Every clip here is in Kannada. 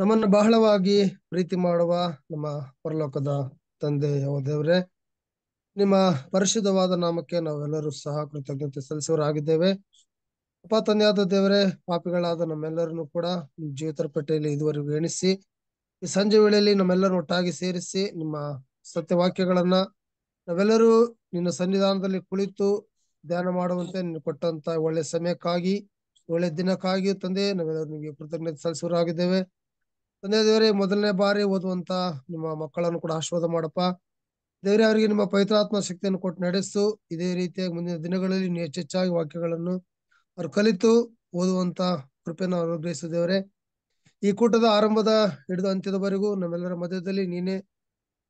ನಮ್ಮನ್ನು ಬಹಳವಾಗಿ ಪ್ರೀತಿ ಮಾಡುವ ನಮ್ಮ ಪರಲೋಕದ ತಂದೆ ಯಾವ ದೇವ್ರೆ ನಿಮ್ಮ ಪರಿಶುದ್ಧವಾದ ನಾಮಕ್ಕೆ ನಾವೆಲ್ಲರೂ ಸಹ ಕೃತಜ್ಞತೆ ಸಲ್ಲಿಸೋರಾಗಿದ್ದೇವೆ ಅಪ್ಪ ತಂದೆಯಾದ ದೇವರೇ ಪಾಪಿಗಳಾದ ನಮ್ಮೆಲ್ಲರನ್ನು ಕೂಡ ಜೀವಿತರ ಪೇಟೆಯಲ್ಲಿ ಇದುವರೆಗೂ ಎಣಿಸಿ ಈ ಸಂಜೆ ವೇಳೆಯಲ್ಲಿ ನಮ್ಮೆಲ್ಲರೂ ಒಟ್ಟಾಗಿ ಸೇರಿಸಿ ನಿಮ್ಮ ಸತ್ಯವಾಕ್ಯಗಳನ್ನ ನಾವೆಲ್ಲರೂ ನಿನ್ನ ಸನ್ನಿಧಾನದಲ್ಲಿ ಕುಳಿತು ಧ್ಯಾನ ಮಾಡುವಂತೆ ನೀನು ಕೊಟ್ಟಂತ ಒಳ್ಳೆ ಸಮಯಕ್ಕಾಗಿ ಒಳ್ಳೆ ದಿನಕ್ಕಾಗಿ ತಂದೆ ನಾವೆಲ್ಲರೂ ನಿಮಗೆ ಕೃತಜ್ಞತೆ ಸಲ್ಲಿಸುವರಾಗಿದ್ದೇವೆ ತಂದೆ ದೇವರೇ ಮೊದಲನೇ ಬಾರಿ ಓದುವಂತ ನಿಮ್ಮ ಮಕ್ಕಳನ್ನು ಕೂಡ ಆಶೀರ್ವಾದ ಮಾಡಪ್ಪ ದೇವರೇ ಅವರಿಗೆ ನಿಮ್ಮ ಪವಿತ್ರಾತ್ಮ ಶಕ್ತಿಯನ್ನು ಕೊಟ್ಟು ನಡೆಸು ಇದೇ ರೀತಿಯಾಗಿ ಮುಂದಿನ ದಿನಗಳಲ್ಲಿ ನೀವು ಹೆಚ್ಚೆಚ್ಚಾಗಿ ವಾಕ್ಯಗಳನ್ನು ಅವ್ರು ಕಲಿತು ಓದುವಂತ ಕೃಪೆಯನ್ನು ಅನುಗ್ರಹಿಸು ದೇವರೇ ಈ ಕೂಟದ ಆರಂಭದ ಹಿಡಿದು ಅಂತ್ಯದವರೆಗೂ ನಮ್ಮೆಲ್ಲರ ಮಧ್ಯದಲ್ಲಿ ನೀನೇ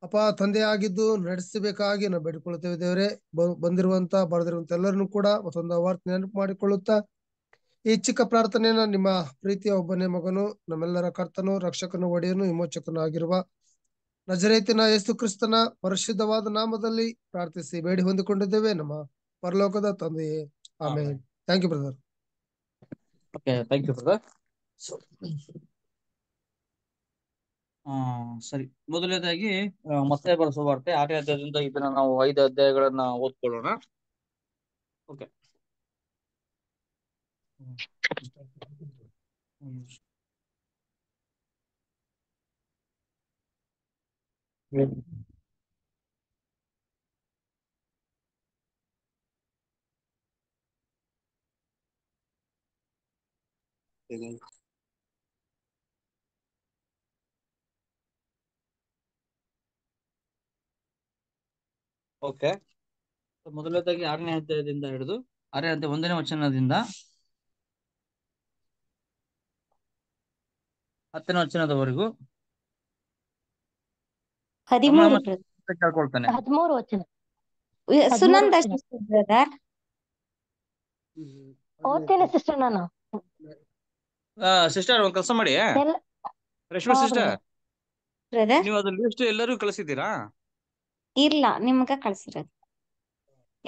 ಅಪ ತಂದೆ ಆಗಿದ್ದು ನಡೆಸಬೇಕಾಗಿ ನಾವು ಬೇಡಿಕೊಳ್ಳುತ್ತೇವೆ ದೇವರೇ ಬಂದಿರುವಂತ ಬರೆದಿರುವಂತ ಎಲ್ಲರನ್ನು ಕೂಡ ಮತ್ತೊಂದು ವಾರ್ತೆ ನೆನಪು ಮಾಡಿಕೊಳ್ಳುತ್ತಾ ಈ ಚಿಕ್ಕ ಪ್ರಾರ್ಥನೆಯನ್ನ ನಿಮ್ಮ ಪ್ರೀತಿಯ ಒಬ್ಬನೇ ಮಗನು ನಮ್ಮೆಲ್ಲರ ಕರ್ತನು ರಕ್ಷಕನು ಒಡೆಯನು ವಿಮೋಚಕನು ಆಗಿರುವ ನಜರೇತಿನ ಯೇಸು ಕ್ರಿಸ್ತನ ಪರಿಶುದ್ಧವಾದ ನಾಮದಲ್ಲಿ ಪ್ರಾರ್ಥಿಸಿ ಬೇಡಿ ಹೊಂದಿಕೊಂಡಿದ್ದೇವೆ ನಮ್ಮ ಪರಲೋಕದ ತಂದೆಯೇ ಆಮೇಲೆ ಥ್ಯಾಂಕ್ ಯು ಬ್ರದರ್ ಸರಿ ಮೊದಲನೇದಾಗಿ ಮತ್ತೆ ಬಳಸುವ ವಾರ್ತೆ ಆರನೇ ಅಧ್ಯಾಯದಿಂದ ಇದನ್ನ ನಾವು ಐದು ಅಧ್ಯಾಯಗಳನ್ನ ಓದ್ಕೊಳ್ಳೋಣ ಓಕೆ ಓಕೆ ಮೊದಲನೇದಾಗಿ ಆರನೇ ಅಧ್ಯಾಯದಿಂದ ಹಿಡಿದು ಆರನೇ ಅಧ್ಯಾಯ ಒಂದನೇ ವಚನದಿಂದ ಹತ್ತನೇ ವಚನದವರೆಗೂ ಕೇಳ್ಕೊಳ್ತಾನೆ ವಚನ ಸಿಸ್ಟರ್ ಸಿಸ್ಟರ್ ಒಂದ್ ಕೆಲಸ ಮಾಡಿ ರಶ್ಮಿ ಸಿಸ್ಟರ್ ನೀವು ಅದ್ರ ಲಿಸ್ಟ್ ಎಲ್ಲರೂ ಕಳಿಸಿದ್ದೀರಾ ಇಲ್ಲ ನಿಮ್ಗ ಕಳ್ಸಿರೋದು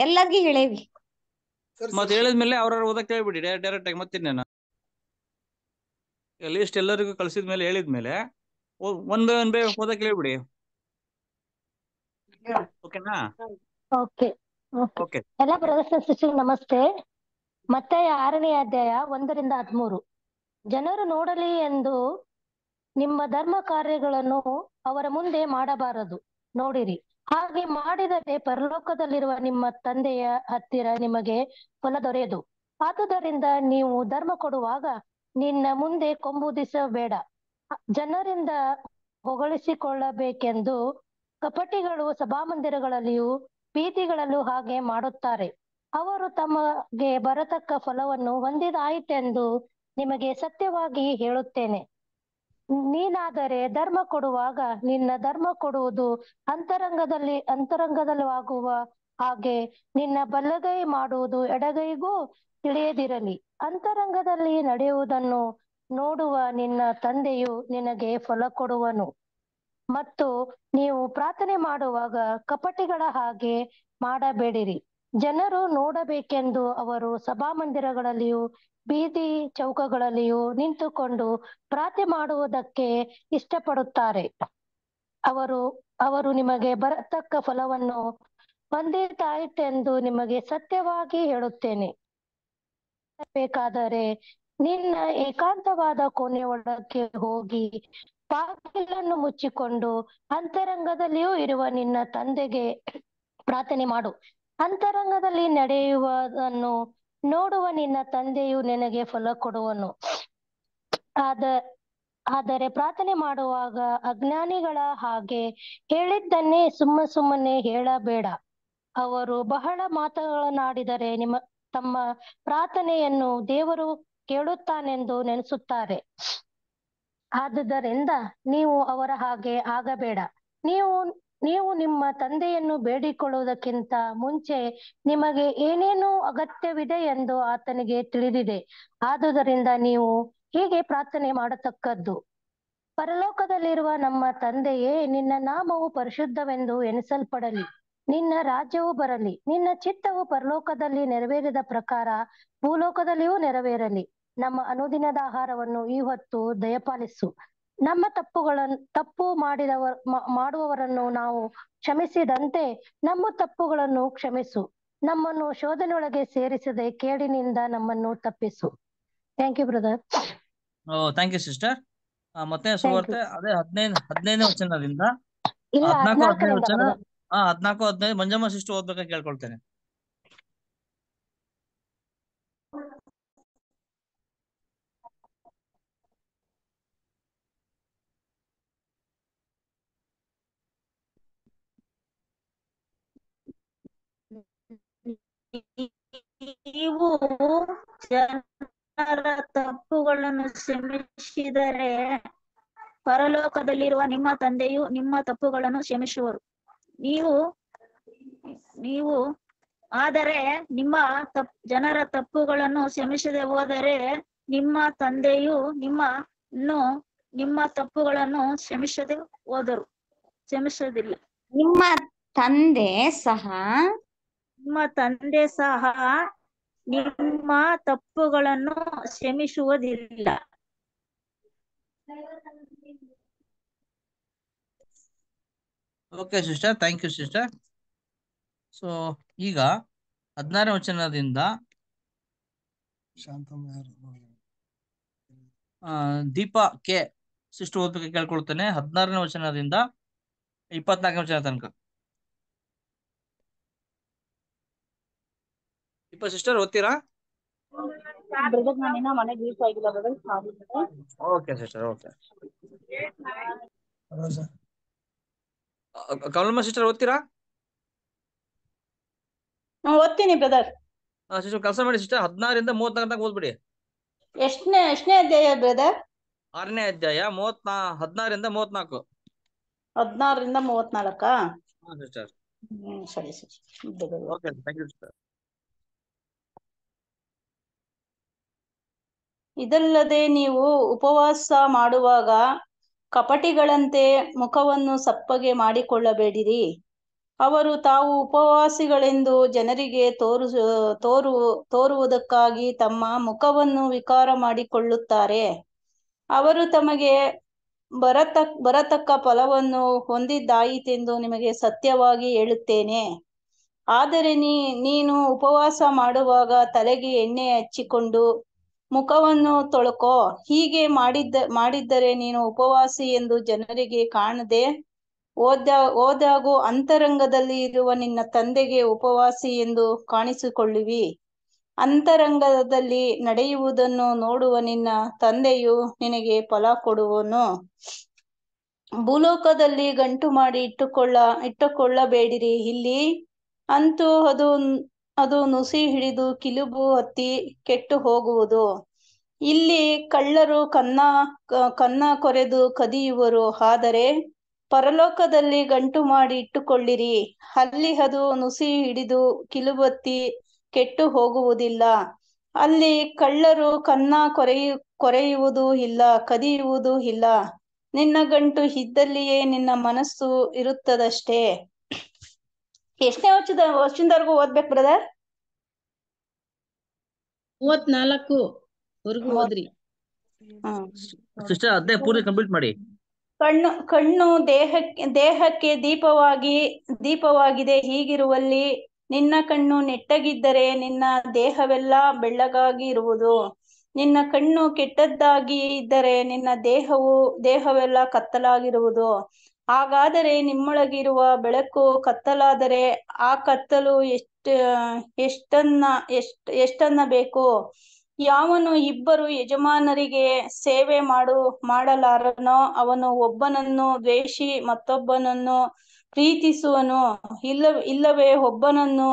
ಎಲ್ಲರಿಗೂ ಹೇಳೇವಿ ಮತ್ ಹೇಳಿದ್ಮೇಲೆ ಅವ್ರ ಓದಕ್ ಹೇಳ್ಬಿಡಿ ಡೈರೆಕ್ಟ್ ಆಗಿ ಮತ್ತಿನ್ನೇನ ಲೀಸ್ಟ್ ಎಲ್ಲರಿಗೂ ಕಳ್ಸಿದ ಮೇಲೆ ಮೇಲೆ ಒನ್ ಬೈ ಒನ್ ಬೈ ಓಕೆನಾ ಓಕೆ ಓಕೆ ನಮಸ್ತೆ ಮತ್ತೆ ಆರನೇ ಅಧ್ಯಾಯ ಒಂದರಿಂದ ಹದಿಮೂರು ಜನರು ನೋಡಲಿ ಎಂದು ನಿಮ್ಮ ಧರ್ಮ ಕಾರ್ಯಗಳನ್ನು ಅವರ ಮುಂದೆ ಮಾಡಬಾರದು ನೋಡಿರಿ ಹಾಗೆ ಮಾಡಿದರೆ ಪರಲೋಕದಲ್ಲಿರುವ ನಿಮ್ಮ ತಂದೆಯ ಹತ್ತಿರ ನಿಮಗೆ ಫಲ ದೊರೆಯದು ಆದುದರಿಂದ ನೀವು ಧರ್ಮ ಕೊಡುವಾಗ ನಿನ್ನ ಮುಂದೆ ಕೊಂಬುದಿಸಬೇಡ ಜನರಿಂದ ಹೊಗಳಿಸಿಕೊಳ್ಳಬೇಕೆಂದು ಕಪಟಿಗಳು ಸಭಾಮಂದಿರಗಳಲ್ಲಿಯೂ ಬೀದಿಗಳಲ್ಲೂ ಹಾಗೆ ಮಾಡುತ್ತಾರೆ ಅವರು ತಮಗೆ ಬರತಕ್ಕ ಫಲವನ್ನು ಹೊಂದಿದಾಯಿತೆಂದು ನಿಮಗೆ ಸತ್ಯವಾಗಿ ಹೇಳುತ್ತೇನೆ ನೀನಾದರೆ ಧರ್ಮ ಕೊಡುವಾಗ ನಿನ್ನ ಧರ್ಮ ಕೊಡುವುದು ಅಂತರಂಗದಲ್ಲಿ ಆಗುವ ಹಾಗೆ ನಿನ್ನ ಬಲ್ಲಗೈ ಮಾಡುವುದು ಎಡಗೈಗೂ ತಿಳಿಯದಿರಲಿ ಅಂತರಂಗದಲ್ಲಿ ನಡೆಯುವುದನ್ನು ನೋಡುವ ನಿನ್ನ ತಂದೆಯು ನಿನಗೆ ಫಲ ಕೊಡುವನು ಮತ್ತು ನೀವು ಪ್ರಾರ್ಥನೆ ಮಾಡುವಾಗ ಕಪಟಿಗಳ ಹಾಗೆ ಮಾಡಬೇಡಿರಿ ಜನರು ನೋಡಬೇಕೆಂದು ಅವರು ಸಭಾ ಮಂದಿರಗಳಲ್ಲಿಯೂ ಬೀದಿ ಚೌಕಗಳಲ್ಲಿಯೂ ನಿಂತುಕೊಂಡು ಪ್ರಾರ್ಥನೆ ಮಾಡುವುದಕ್ಕೆ ಇಷ್ಟಪಡುತ್ತಾರೆ ಅವರು ಅವರು ನಿಮಗೆ ಬರತಕ್ಕ ಫಲವನ್ನು ಹೊಂದಿದ್ದಾಯಿತೆಂದು ನಿಮಗೆ ಸತ್ಯವಾಗಿ ಹೇಳುತ್ತೇನೆ ಬೇಕಾದರೆ ನಿನ್ನ ಏಕಾಂತವಾದ ಕೊನೆ ಒಳಕ್ಕೆ ಹೋಗಿ ಬಾಗಿಲನ್ನು ಮುಚ್ಚಿಕೊಂಡು ಅಂತರಂಗದಲ್ಲಿಯೂ ಇರುವ ನಿನ್ನ ತಂದೆಗೆ ಪ್ರಾರ್ಥನೆ ಮಾಡು ಅಂತರಂಗದಲ್ಲಿ ನಡೆಯುವುದನ್ನು ನೋಡುವ ನಿನ್ನ ತಂದೆಯು ನಿನಗೆ ಫಲ ಕೊಡುವನು ಆದ ಆದರೆ ಪ್ರಾರ್ಥನೆ ಮಾಡುವಾಗ ಅಜ್ಞಾನಿಗಳ ಹಾಗೆ ಹೇಳಿದ್ದನ್ನೇ ಸುಮ್ಮ ಸುಮ್ಮನೆ ಹೇಳಬೇಡ ಅವರು ಬಹಳ ಮಾತುಗಳನ್ನಾಡಿದರೆ ನಿಮ್ಮ ತಮ್ಮ ಪ್ರಾರ್ಥನೆಯನ್ನು ದೇವರು ಕೇಳುತ್ತಾನೆಂದು ನೆನೆಸುತ್ತಾರೆ ಆದುದರಿಂದ ನೀವು ಅವರ ಹಾಗೆ ಆಗಬೇಡ ನೀವು ನೀವು ನಿಮ್ಮ ತಂದೆಯನ್ನು ಬೇಡಿಕೊಳ್ಳುವುದಕ್ಕಿಂತ ಮುಂಚೆ ನಿಮಗೆ ಏನೇನು ಅಗತ್ಯವಿದೆ ಎಂದು ಆತನಿಗೆ ತಿಳಿದಿದೆ ಆದುದರಿಂದ ನೀವು ಹೀಗೆ ಪ್ರಾರ್ಥನೆ ಮಾಡತಕ್ಕದ್ದು ಪರಲೋಕದಲ್ಲಿರುವ ನಮ್ಮ ತಂದೆಯೇ ನಿನ್ನ ನಾಮವು ಪರಿಶುದ್ಧವೆಂದು ಎನಿಸಲ್ಪಡಲಿ ನಿನ್ನ ರಾಜ್ಯವು ಬರಲಿ ನಿನ್ನ ಚಿತ್ತವು ಪರಲೋಕದಲ್ಲಿ ನೆರವೇರಿದ ಪ್ರಕಾರ ಭೂಲೋಕದಲ್ಲಿಯೂ ನೆರವೇರಲಿ ನಮ್ಮ ಅನುದಿನದ ಆಹಾರವನ್ನು ಈ ಹೊತ್ತು ದಯಪಾಲಿಸು ನಮ್ಮ ತಪ್ಪುಗಳನ್ನು ತಪ್ಪು ಮಾಡಿದವ ಮಾಡುವವರನ್ನು ನಾವು ಕ್ಷಮಿಸಿದಂತೆ ನಮ್ಮ ತಪ್ಪುಗಳನ್ನು ಕ್ಷಮಿಸು ನಮ್ಮನ್ನು ಶೋಧನೆಯೊಳಗೆ ಸೇರಿಸದೆ ಕೇಡಿನಿಂದ ನಮ್ಮನ್ನು ತಪ್ಪಿಸು thank you brother O thank you sister ಮತ್ತೆ ಅದೇ ಹದಿನೈದು ಹದಿನೈದನೇ ವಚನದಿಂದ ವಚನ ಹಾ ಹದ್ನಾಲ್ಕು ಹದಿನೈದು ಮಂಜಮ್ಮ ಸಿಸ್ಟರ್ ಓದ್ಬೇಕಂತ ಕೇಳ್ಕೊಳ್ತೇನೆ ನೀವು ಜನರ ತಪ್ಪುಗಳನ್ನು ಕ್ಷಮಿಸಿದರೆ ಪರಲೋಕದಲ್ಲಿರುವ ನಿಮ್ಮ ತಂದೆಯು ನಿಮ್ಮ ತಪ್ಪುಗಳನ್ನು ಕ್ಷಮಿಸುವರು ನೀವು ನೀವು ಆದರೆ ನಿಮ್ಮ ತಪ್ ಜನರ ತಪ್ಪುಗಳನ್ನು ಕ್ಷಮಿಸದೆ ಹೋದರೆ ನಿಮ್ಮ ತಂದೆಯು ನಿಮ್ಮ ನಿಮ್ಮ ತಪ್ಪುಗಳನ್ನು ಕ್ಷಮಿಸದೆ ಹೋದರು ಕ್ಷಮಿಸೋದಿಲ್ಲ ನಿಮ್ಮ ತಂದೆ ಸಹ ನಿಮ್ಮ ತಂದೆ ಸಹ ನಿಮ್ಮ ತಪ್ಪುಗಳನ್ನು ಕ್ಷಮಿಸುವುದಿಲ್ಲ okay sister thank you sister so ಈಗ ಹದಿನಾರನೇ ವಚನದಿಂದ ದೀಪಾ ಕೆ ಸಿಸ್ಟರ್ ಓದ್ಬೇಕು ಕೇಳ್ಕೊಳ್ತೇನೆ ಹದಿನಾರನೇ ವಚನದಿಂದ ಇಪ್ಪತ್ನಾಲ್ಕನೇ ವಚನ ತನಕ ಇಪ್ಪ ಸಿಸ್ಟರ್ ಓದ್ತೀರಾ okay sister okay Kamalamma sister ಓದ್ತೀರಾ ಓದ್ತೀನಿ ಬ್ರದರ್ ಸಿಸ್ಟರ್ ಕೆಲಸ ಮಾಡಿ ಸಿಸ್ಟರ್ ಹದಿನಾರಿಂದ ಮೂವತ್ನಾಲ್ಕು ತನಕ ಓದ್ಬಿಡಿ ಎಷ್ಟನೇ ಎಷ್ಟನೇ ಅಧ್ಯಾಯ ಬ್ರದರ್ ಆರನೇ ಅಧ್ಯಾಯ ಮೂವತ್ನಾ ಹದಿನಾರಿಂದ ಮೂವತ್ನಾಲ್ಕು ಹದಿನಾರರಿಂದ ಮೂವತ್ನಾಲ್ಕ ಹ್ಮ್ ಸರಿ ಸರಿ brother okay thank you sister ಇದಲ್ಲದೆ ನೀವು ಉಪವಾಸ ಮಾಡುವಾಗ ಕಪಟಿಗಳಂತೆ ಮುಖವನ್ನು ಸಪ್ಪಗೆ ಮಾಡಿಕೊಳ್ಳಬೇಡಿರಿ ಅವರು ತಾವು ಉಪವಾಸಿಗಳೆಂದು ಜನರಿಗೆ ತೋರು ತೋರು ತೋರುವುದಕ್ಕಾಗಿ ತಮ್ಮ ಮುಖವನ್ನು ವಿಕಾರ ಮಾಡಿಕೊಳ್ಳುತ್ತಾರೆ ಅವರು ತಮಗೆ ಬರತಕ್ ಬರತಕ್ಕ ಫಲವನ್ನು ಹೊಂದಿದ್ದಾಯಿತೆಂದು ನಿಮಗೆ ಸತ್ಯವಾಗಿ ಹೇಳುತ್ತೇನೆ ಆದರೆ ನೀ ನೀನು ಉಪವಾಸ ಮಾಡುವಾಗ ತಲೆಗೆ ಎಣ್ಣೆ ಹಚ್ಚಿಕೊಂಡು ಮುಖವನ್ನು ತೊಳಕೋ ಹೀಗೆ ಮಾಡಿದ್ದ ಮಾಡಿದ್ದರೆ ನೀನು ಉಪವಾಸಿ ಎಂದು ಜನರಿಗೆ ಕಾಣದೆ ಓದ ಓದಾಗೂ ಅಂತರಂಗದಲ್ಲಿ ಇರುವ ನಿನ್ನ ತಂದೆಗೆ ಉಪವಾಸಿ ಎಂದು ಕಾಣಿಸಿಕೊಳ್ಳುವಿ ಅಂತರಂಗದಲ್ಲಿ ನಡೆಯುವುದನ್ನು ನೋಡುವ ನಿನ್ನ ತಂದೆಯು ನಿನಗೆ ಫಲ ಕೊಡುವನು ಭೂಲೋಕದಲ್ಲಿ ಗಂಟು ಮಾಡಿ ಇಟ್ಟುಕೊಳ್ಳ ಇಟ್ಟುಕೊಳ್ಳಬೇಡಿರಿ ಇಲ್ಲಿ ಅಂತೂ ಅದು ಅದು ನುಸಿ ಹಿಡಿದು ಕಿಲುಬು ಹತ್ತಿ ಕೆಟ್ಟು ಹೋಗುವುದು ಇಲ್ಲಿ ಕಳ್ಳರು ಕನ್ನ ಕನ್ನ ಕೊರೆದು ಕದಿಯುವರು ಆದರೆ ಪರಲೋಕದಲ್ಲಿ ಗಂಟು ಮಾಡಿ ಇಟ್ಟುಕೊಳ್ಳಿರಿ ಅಲ್ಲಿ ಅದು ನುಸಿ ಹಿಡಿದು ಕಿಲುಬತ್ತಿ ಕೆಟ್ಟು ಹೋಗುವುದಿಲ್ಲ ಅಲ್ಲಿ ಕಳ್ಳರು ಕನ್ನ ಕೊರೆಯು ಕೊರೆಯುವುದು ಇಲ್ಲ ಕದಿಯುವುದು ಇಲ್ಲ ನಿನ್ನ ಗಂಟು ಇದ್ದಲ್ಲಿಯೇ ನಿನ್ನ ಮನಸ್ಸು ಇರುತ್ತದಷ್ಟೇ ಎಷ್ಟನೇ ವರ್ಷದ ವರ್ಷದವರೆಗೂ ಓದ್ಬೇಕು ಬ್ರದರ್ ಮೂವತ್ನಾಲ್ಕು ವರ್ಗು ಸಿಸ್ಟರ್ ಅದೇ ಪೂರ್ತಿ ಕಂಪ್ಲೀಟ್ ಮಾಡಿ ಕಣ್ಣು ಕಣ್ಣು ದೇಹಕ್ಕೆ ದೇಹಕ್ಕೆ ದೀಪವಾಗಿ ದೀಪವಾಗಿದೆ ಹೀಗಿರುವಲ್ಲಿ ನಿನ್ನ ಕಣ್ಣು ನೆಟ್ಟಗಿದ್ದರೆ ನಿನ್ನ ದೇಹವೆಲ್ಲ ಬೆಳ್ಳಗಾಗಿ ಇರುವುದು ನಿನ್ನ ಕಣ್ಣು ಕೆಟ್ಟದ್ದಾಗಿ ಇದ್ದರೆ ನಿನ್ನ ದೇಹವು ದೇಹವೆಲ್ಲ ಕತ್ತಲಾಗಿರುವುದು ಹಾಗಾದರೆ ನಿಮ್ಮೊಳಗಿರುವ ಬೆಳಕು ಕತ್ತಲಾದರೆ ಆ ಕತ್ತಲು ಎಷ್ಟ ಎಷ್ಟನ್ನ ಎಷ್ಟ್ ಎಷ್ಟನ್ನ ಬೇಕು ಯಾವನು ಇಬ್ಬರು ಯಜಮಾನರಿಗೆ ಸೇವೆ ಮಾಡು ಮಾಡಲಾರನೋ ಅವನು ಒಬ್ಬನನ್ನು ದ್ವೇಷಿ ಮತ್ತೊಬ್ಬನನ್ನು ಪ್ರೀತಿಸುವನು ಇಲ್ಲ ಇಲ್ಲವೇ ಒಬ್ಬನನ್ನು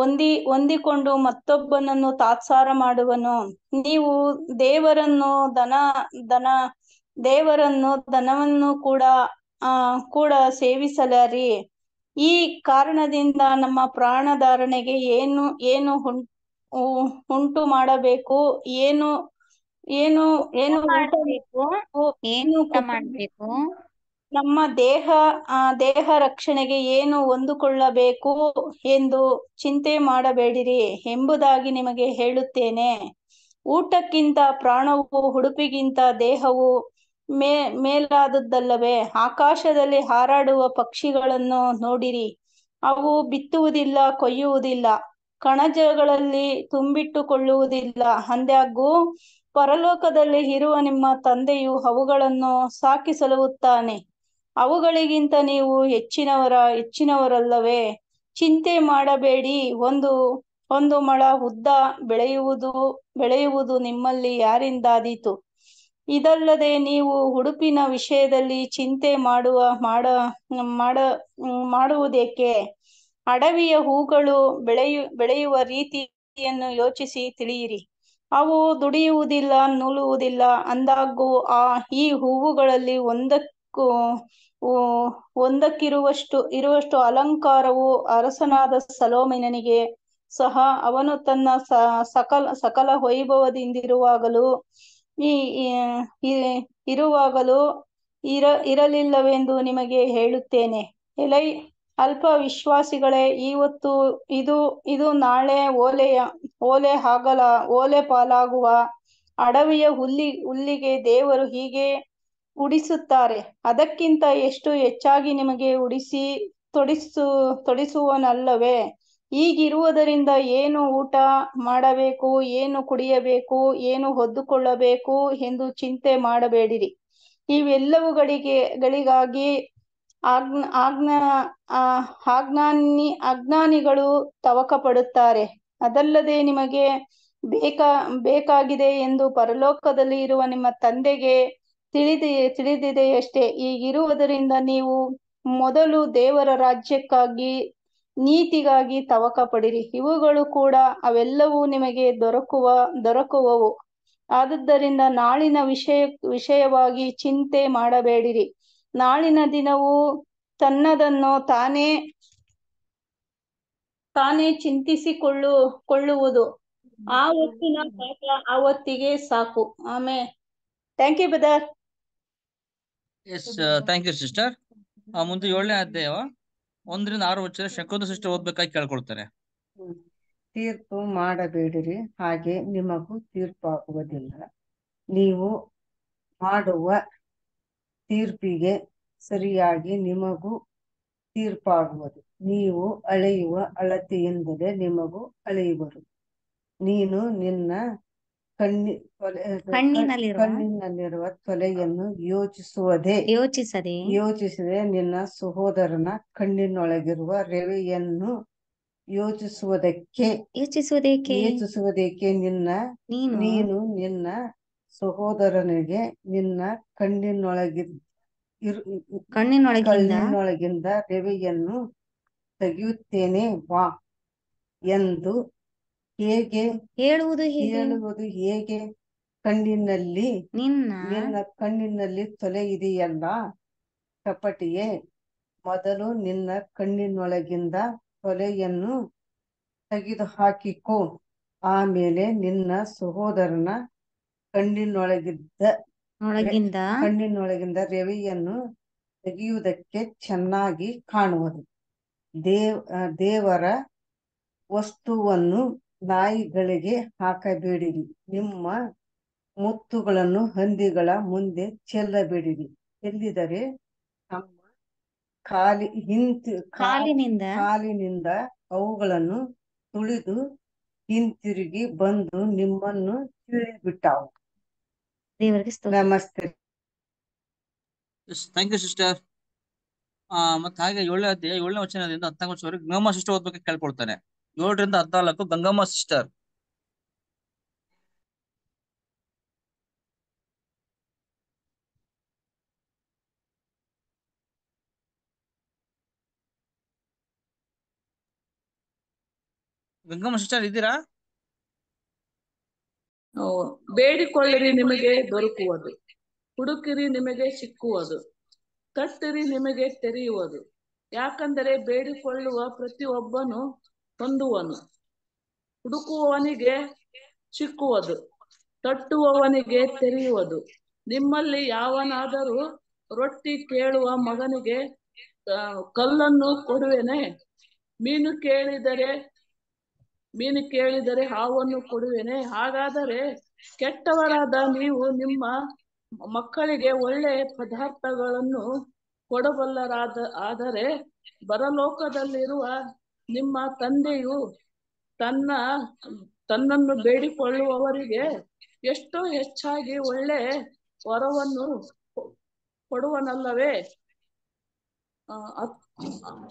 ಹೊಂದಿ ಹೊಂದಿಕೊಂಡು ಮತ್ತೊಬ್ಬನನ್ನು ತಾತ್ಸಾರ ಮಾಡುವನು ನೀವು ದೇವರನ್ನು ದನ ದನ ದೇವರನ್ನು ದನವನ್ನು ಕೂಡ ಕೂಡ ಸೇವಿಸಲಾರಿ ಈ ಕಾರಣದಿಂದ ನಮ್ಮ ಪ್ರಾಣಧಾರಣೆಗೆ ಏನು ಏನು ಉಂಟು ಮಾಡಬೇಕು ಏನು ಏನು ಏನು ಏನು ಮಾಡಬೇಕು ನಮ್ಮ ದೇಹ ದೇಹ ರಕ್ಷಣೆಗೆ ಏನು ಹೊಂದಿಕೊಳ್ಳಬೇಕು ಎಂದು ಚಿಂತೆ ಮಾಡಬೇಡಿರಿ ಎಂಬುದಾಗಿ ನಿಮಗೆ ಹೇಳುತ್ತೇನೆ ಊಟಕ್ಕಿಂತ ಪ್ರಾಣವು ಉಡುಪಿಗಿಂತ ದೇಹವು ಮೇ ಮೇಲಾದದ್ದಲ್ಲವೇ ಆಕಾಶದಲ್ಲಿ ಹಾರಾಡುವ ಪಕ್ಷಿಗಳನ್ನು ನೋಡಿರಿ ಅವು ಬಿತ್ತುವುದಿಲ್ಲ ಕೊಯ್ಯುವುದಿಲ್ಲ ಕಣಜಗಳಲ್ಲಿ ತುಂಬಿಟ್ಟುಕೊಳ್ಳುವುದಿಲ್ಲ ಅಂದಾಗೂ ಪರಲೋಕದಲ್ಲಿ ಇರುವ ನಿಮ್ಮ ತಂದೆಯು ಅವುಗಳನ್ನು ಸಾಕಿ ಅವುಗಳಿಗಿಂತ ನೀವು ಹೆಚ್ಚಿನವರ ಹೆಚ್ಚಿನವರಲ್ಲವೇ ಚಿಂತೆ ಮಾಡಬೇಡಿ ಒಂದು ಒಂದು ಮಳ ಉದ್ದ ಬೆಳೆಯುವುದು ಬೆಳೆಯುವುದು ನಿಮ್ಮಲ್ಲಿ ಯಾರಿಂದಾದೀತು ಇದಲ್ಲದೆ ನೀವು ಉಡುಪಿನ ವಿಷಯದಲ್ಲಿ ಚಿಂತೆ ಮಾಡುವ ಮಾಡ ಮಾಡ ಮಾಡುವುದೇಕೆ ಅಡವಿಯ ಹೂಗಳು ಬೆಳೆಯು ಬೆಳೆಯುವ ರೀತಿಯನ್ನು ಯೋಚಿಸಿ ತಿಳಿಯಿರಿ ಅವು ದುಡಿಯುವುದಿಲ್ಲ ನೂಲುವುದಿಲ್ಲ ಅಂದಾಗೂ ಆ ಈ ಹೂವುಗಳಲ್ಲಿ ಒಂದಕ್ಕೂ ಒಂದಕ್ಕಿರುವಷ್ಟು ಇರುವಷ್ಟು ಅಲಂಕಾರವು ಅರಸನಾದ ಸಲೋಮಿನನಿಗೆ ಸಹ ಅವನು ತನ್ನ ಸಕಲ ಸಕಲ ವೈಭವದಿಂದಿರುವಾಗಲೂ ಈ ಇರುವಾಗಲೂ ಇರ ಇರಲಿಲ್ಲವೆಂದು ನಿಮಗೆ ಹೇಳುತ್ತೇನೆ ಎಲೈ ಅಲ್ಪ ವಿಶ್ವಾಸಿಗಳೇ ಇವತ್ತು ಇದು ಇದು ನಾಳೆ ಓಲೆಯ ಓಲೆ ಆಗಲ ಓಲೆ ಪಾಲಾಗುವ ಅಡವಿಯ ಹುಲ್ಲಿ ಹುಲ್ಲಿಗೆ ದೇವರು ಹೀಗೆ ಉಡಿಸುತ್ತಾರೆ ಅದಕ್ಕಿಂತ ಎಷ್ಟು ಹೆಚ್ಚಾಗಿ ನಿಮಗೆ ಉಡಿಸಿ ತೊಡಿಸು ತೊಡಿಸುವನಲ್ಲವೇ ಈಗಿರುವುದರಿಂದ ಏನು ಊಟ ಮಾಡಬೇಕು ಏನು ಕುಡಿಯಬೇಕು ಏನು ಹೊದ್ದುಕೊಳ್ಳಬೇಕು ಎಂದು ಚಿಂತೆ ಮಾಡಬೇಡಿರಿ ಇವೆಲ್ಲವುಗಳಿಗೆ ಗಳಿಗಾಗಿ ಆಗ್ನ ಆಗ್ನ ಆಜ್ಞಾನಿ ಅಜ್ಞಾನಿಗಳು ತವಕ ಪಡುತ್ತಾರೆ ಅದಲ್ಲದೆ ನಿಮಗೆ ಬೇಕಾ ಬೇಕಾಗಿದೆ ಎಂದು ಪರಲೋಕದಲ್ಲಿ ಇರುವ ನಿಮ್ಮ ತಂದೆಗೆ ತಿಳಿದಿ ತಿಳಿದಿದೆಯಷ್ಟೇ ಈಗಿರುವುದರಿಂದ ನೀವು ಮೊದಲು ದೇವರ ರಾಜ್ಯಕ್ಕಾಗಿ ನೀತಿಗಾಗಿ ತವಕ ಪಡಿರಿ ಇವುಗಳು ಕೂಡ ಅವೆಲ್ಲವೂ ನಿಮಗೆ ದೊರಕುವ ದೊರಕುವವು ಆದದ್ದರಿಂದ ನಾಳಿನ ವಿಷಯ ವಿಷಯವಾಗಿ ಚಿಂತೆ ಮಾಡಬೇಡಿರಿ ನಾಳಿನ ದಿನವು ತನ್ನದನ್ನು ತಾನೇ ತಾನೇ ಚಿಂತಿಸಿಕೊಳ್ಳು ಕೊಳ್ಳುವುದು ಆ ಹೊತ್ತಿನ ಪಾಠ ಆ ಹೊತ್ತಿಗೆ ಸಾಕು ಆಮೇ thank you brother yes thank you sister ಮುಂದೆ ಏಳನೇ ಅಧ್ಯಾಯ ಒಂದರಿಂದ ಆರು ವರ್ಷದ ಶಕುಂತ ಸೃಷ್ಟಿ ಓದ್ಬೇಕಾಗಿ ಕೇಳ್ಕೊಳ್ತಾರೆ ತೀರ್ಪು ಮಾಡಬೇಡಿರಿ ಹಾಗೆ ನಿಮಗೂ ತೀರ್ಪು ಆಗುವುದಿಲ್ಲ ನೀವು ಮಾಡುವ ತೀರ್ಪಿಗೆ ಸರಿಯಾಗಿ ನಿಮಗೂ ತೀರ್ಪಾಗುವುದು ನೀವು ಅಳೆಯುವ ಅಳತೆಯಿಂದಲೇ ನಿಮಗೂ ಅಳೆಯುವರು ನೀನು ನಿನ್ನ ಕಣ್ಣಿ ಕಣ್ಣಿನಲ್ಲಿರುವ ಕಣ್ಣಿನಲ್ಲಿರುವ ತೊಲೆಯನ್ನು ಯೋಚಿಸುವುದೇ ಯೋಚಿಸದೆ ಯೋಚಿಸದೆ ನಿನ್ನ ಸಹೋದರನ ಕಣ್ಣಿನೊಳಗಿರುವ ರೆವೆಯನ್ನು ಯೋಚಿಸುವುದಕ್ಕೆ ಯೋಚಿಸುವುದಕ್ಕೆ ಯೋಚಿಸುವುದಕ್ಕೆ ನಿನ್ನ ನೀನು ನಿನ್ನ ಸಹೋದರನಿಗೆ ನಿನ್ನ ಕಣ್ಣಿನೊಳಗಿ ಕಣ್ಣಿನೊಳಗಿಂದ ರೆವೆಯನ್ನು ತೆಗೆಯುತ್ತೇನೆ ವಾ ಎಂದು ಹೇಗೆ ಹೇಳುವುದು ಹೇಳುವುದು ಹೇಗೆ ಕಣ್ಣಿನಲ್ಲಿ ನಿನ್ನ ನಿನ್ನ ಕಣ್ಣಿನಲ್ಲಿ ತೊಲೆ ಇದೆಯಲ್ಲ ಕಪಟಿಯೇ ಮೊದಲು ನಿನ್ನ ಕಣ್ಣಿನೊಳಗಿಂದ ತೊಲೆಯನ್ನು ತೆಗೆದು ಹಾಕಿಕೊ ಆಮೇಲೆ ನಿನ್ನ ಸಹೋದರನ ಕಣ್ಣಿನೊಳಗಿದ್ದ ಕಣ್ಣಿನೊಳಗಿಂದ ರವಿಯನ್ನು ತೆಗೆಯುವುದಕ್ಕೆ ಚೆನ್ನಾಗಿ ಕಾಣುವುದು ದೇವ ದೇವರ ವಸ್ತುವನ್ನು ನಾಯಿಗಳಿಗೆ ಹಾಕಬೇಡಿರಿ ನಿಮ್ಮ ಮುತ್ತುಗಳನ್ನು ಹಂದಿಗಳ ಮುಂದೆ ಚೆಲ್ಲಬೇಡಿರಿ ಎಲ್ಲಿದರೆ ತಮ್ಮ ಕಾಲಿ ಹಿಂತಿ ಕಾಲಿನಿಂದ ಕಾಲಿನಿಂದ ಅವುಗಳನ್ನು ತುಳಿದು ಹಿಂತಿರುಗಿ ಬಂದು ನಿಮ್ಮನ್ನು ತಿಳಿಬಿಟ್ಟಾವು ನಮಸ್ತೆ ಥ್ಯಾಂಕ್ ಯು ಸಿಸ್ಟರ್ ಮತ್ತೆ ಹಾಗೆ ಏಳನೇ ಅಧ್ಯಾಯ ಏಳನೇ ವಚನದಿಂದ ಹತ್ತನೇ ವರ್ಷವರೆಗೆ ನಮ್ಮ ಸಿಸ್ಟರ್ ಓದ್ಬೇಕು ಕೇಳ್ಕೊಳ್ತಾನೆ ಏಳರಿಂದ ಹದಿನಾಲ್ಕು ಗಂಗಮ್ಮ ಸಿಸ್ಟರ್ ಗಂಗಮ್ಮ ಸಿಸ್ಟರ್ ಇದ್ದೀರಾ ಬೇಡಿಕೊಳ್ಳಿರಿ ನಿಮಗೆ ದೊರಕುವುದು ಹುಡುಕಿರಿ ನಿಮಗೆ ಸಿಕ್ಕುವುದು ಕಟ್ಟಿರಿ ನಿಮಗೆ ತೆರೆಯುವುದು ಯಾಕಂದರೆ ಬೇಡಿಕೊಳ್ಳುವ ಪ್ರತಿಯೊಬ್ಬನು ತಂದುವನು ಹುಡುಕುವವನಿಗೆ ಸಿಕ್ಕುವುದು ತಟ್ಟುವವನಿಗೆ ತೆರೆಯುವುದು ನಿಮ್ಮಲ್ಲಿ ಯಾವನಾದರೂ ರೊಟ್ಟಿ ಕೇಳುವ ಮಗನಿಗೆ ಕಲ್ಲನ್ನು ಕೊಡುವೆನೆ ಮೀನು ಕೇಳಿದರೆ ಮೀನು ಕೇಳಿದರೆ ಹಾವನ್ನು ಕೊಡುವೆನೆ ಹಾಗಾದರೆ ಕೆಟ್ಟವರಾದ ನೀವು ನಿಮ್ಮ ಮಕ್ಕಳಿಗೆ ಒಳ್ಳೆ ಪದಾರ್ಥಗಳನ್ನು ಕೊಡಬಲ್ಲರಾದ ಆದರೆ ಬರಲೋಕದಲ್ಲಿರುವ ನಿಮ್ಮ ತಂದೆಯು ತನ್ನ ತನ್ನನ್ನು ಬೇಡಿಕೊಳ್ಳುವವರಿಗೆ ಎಷ್ಟು ಹೆಚ್ಚಾಗಿ ಒಳ್ಳೆ ವರವನ್ನು ಕೊಡುವನಲ್ಲವೇ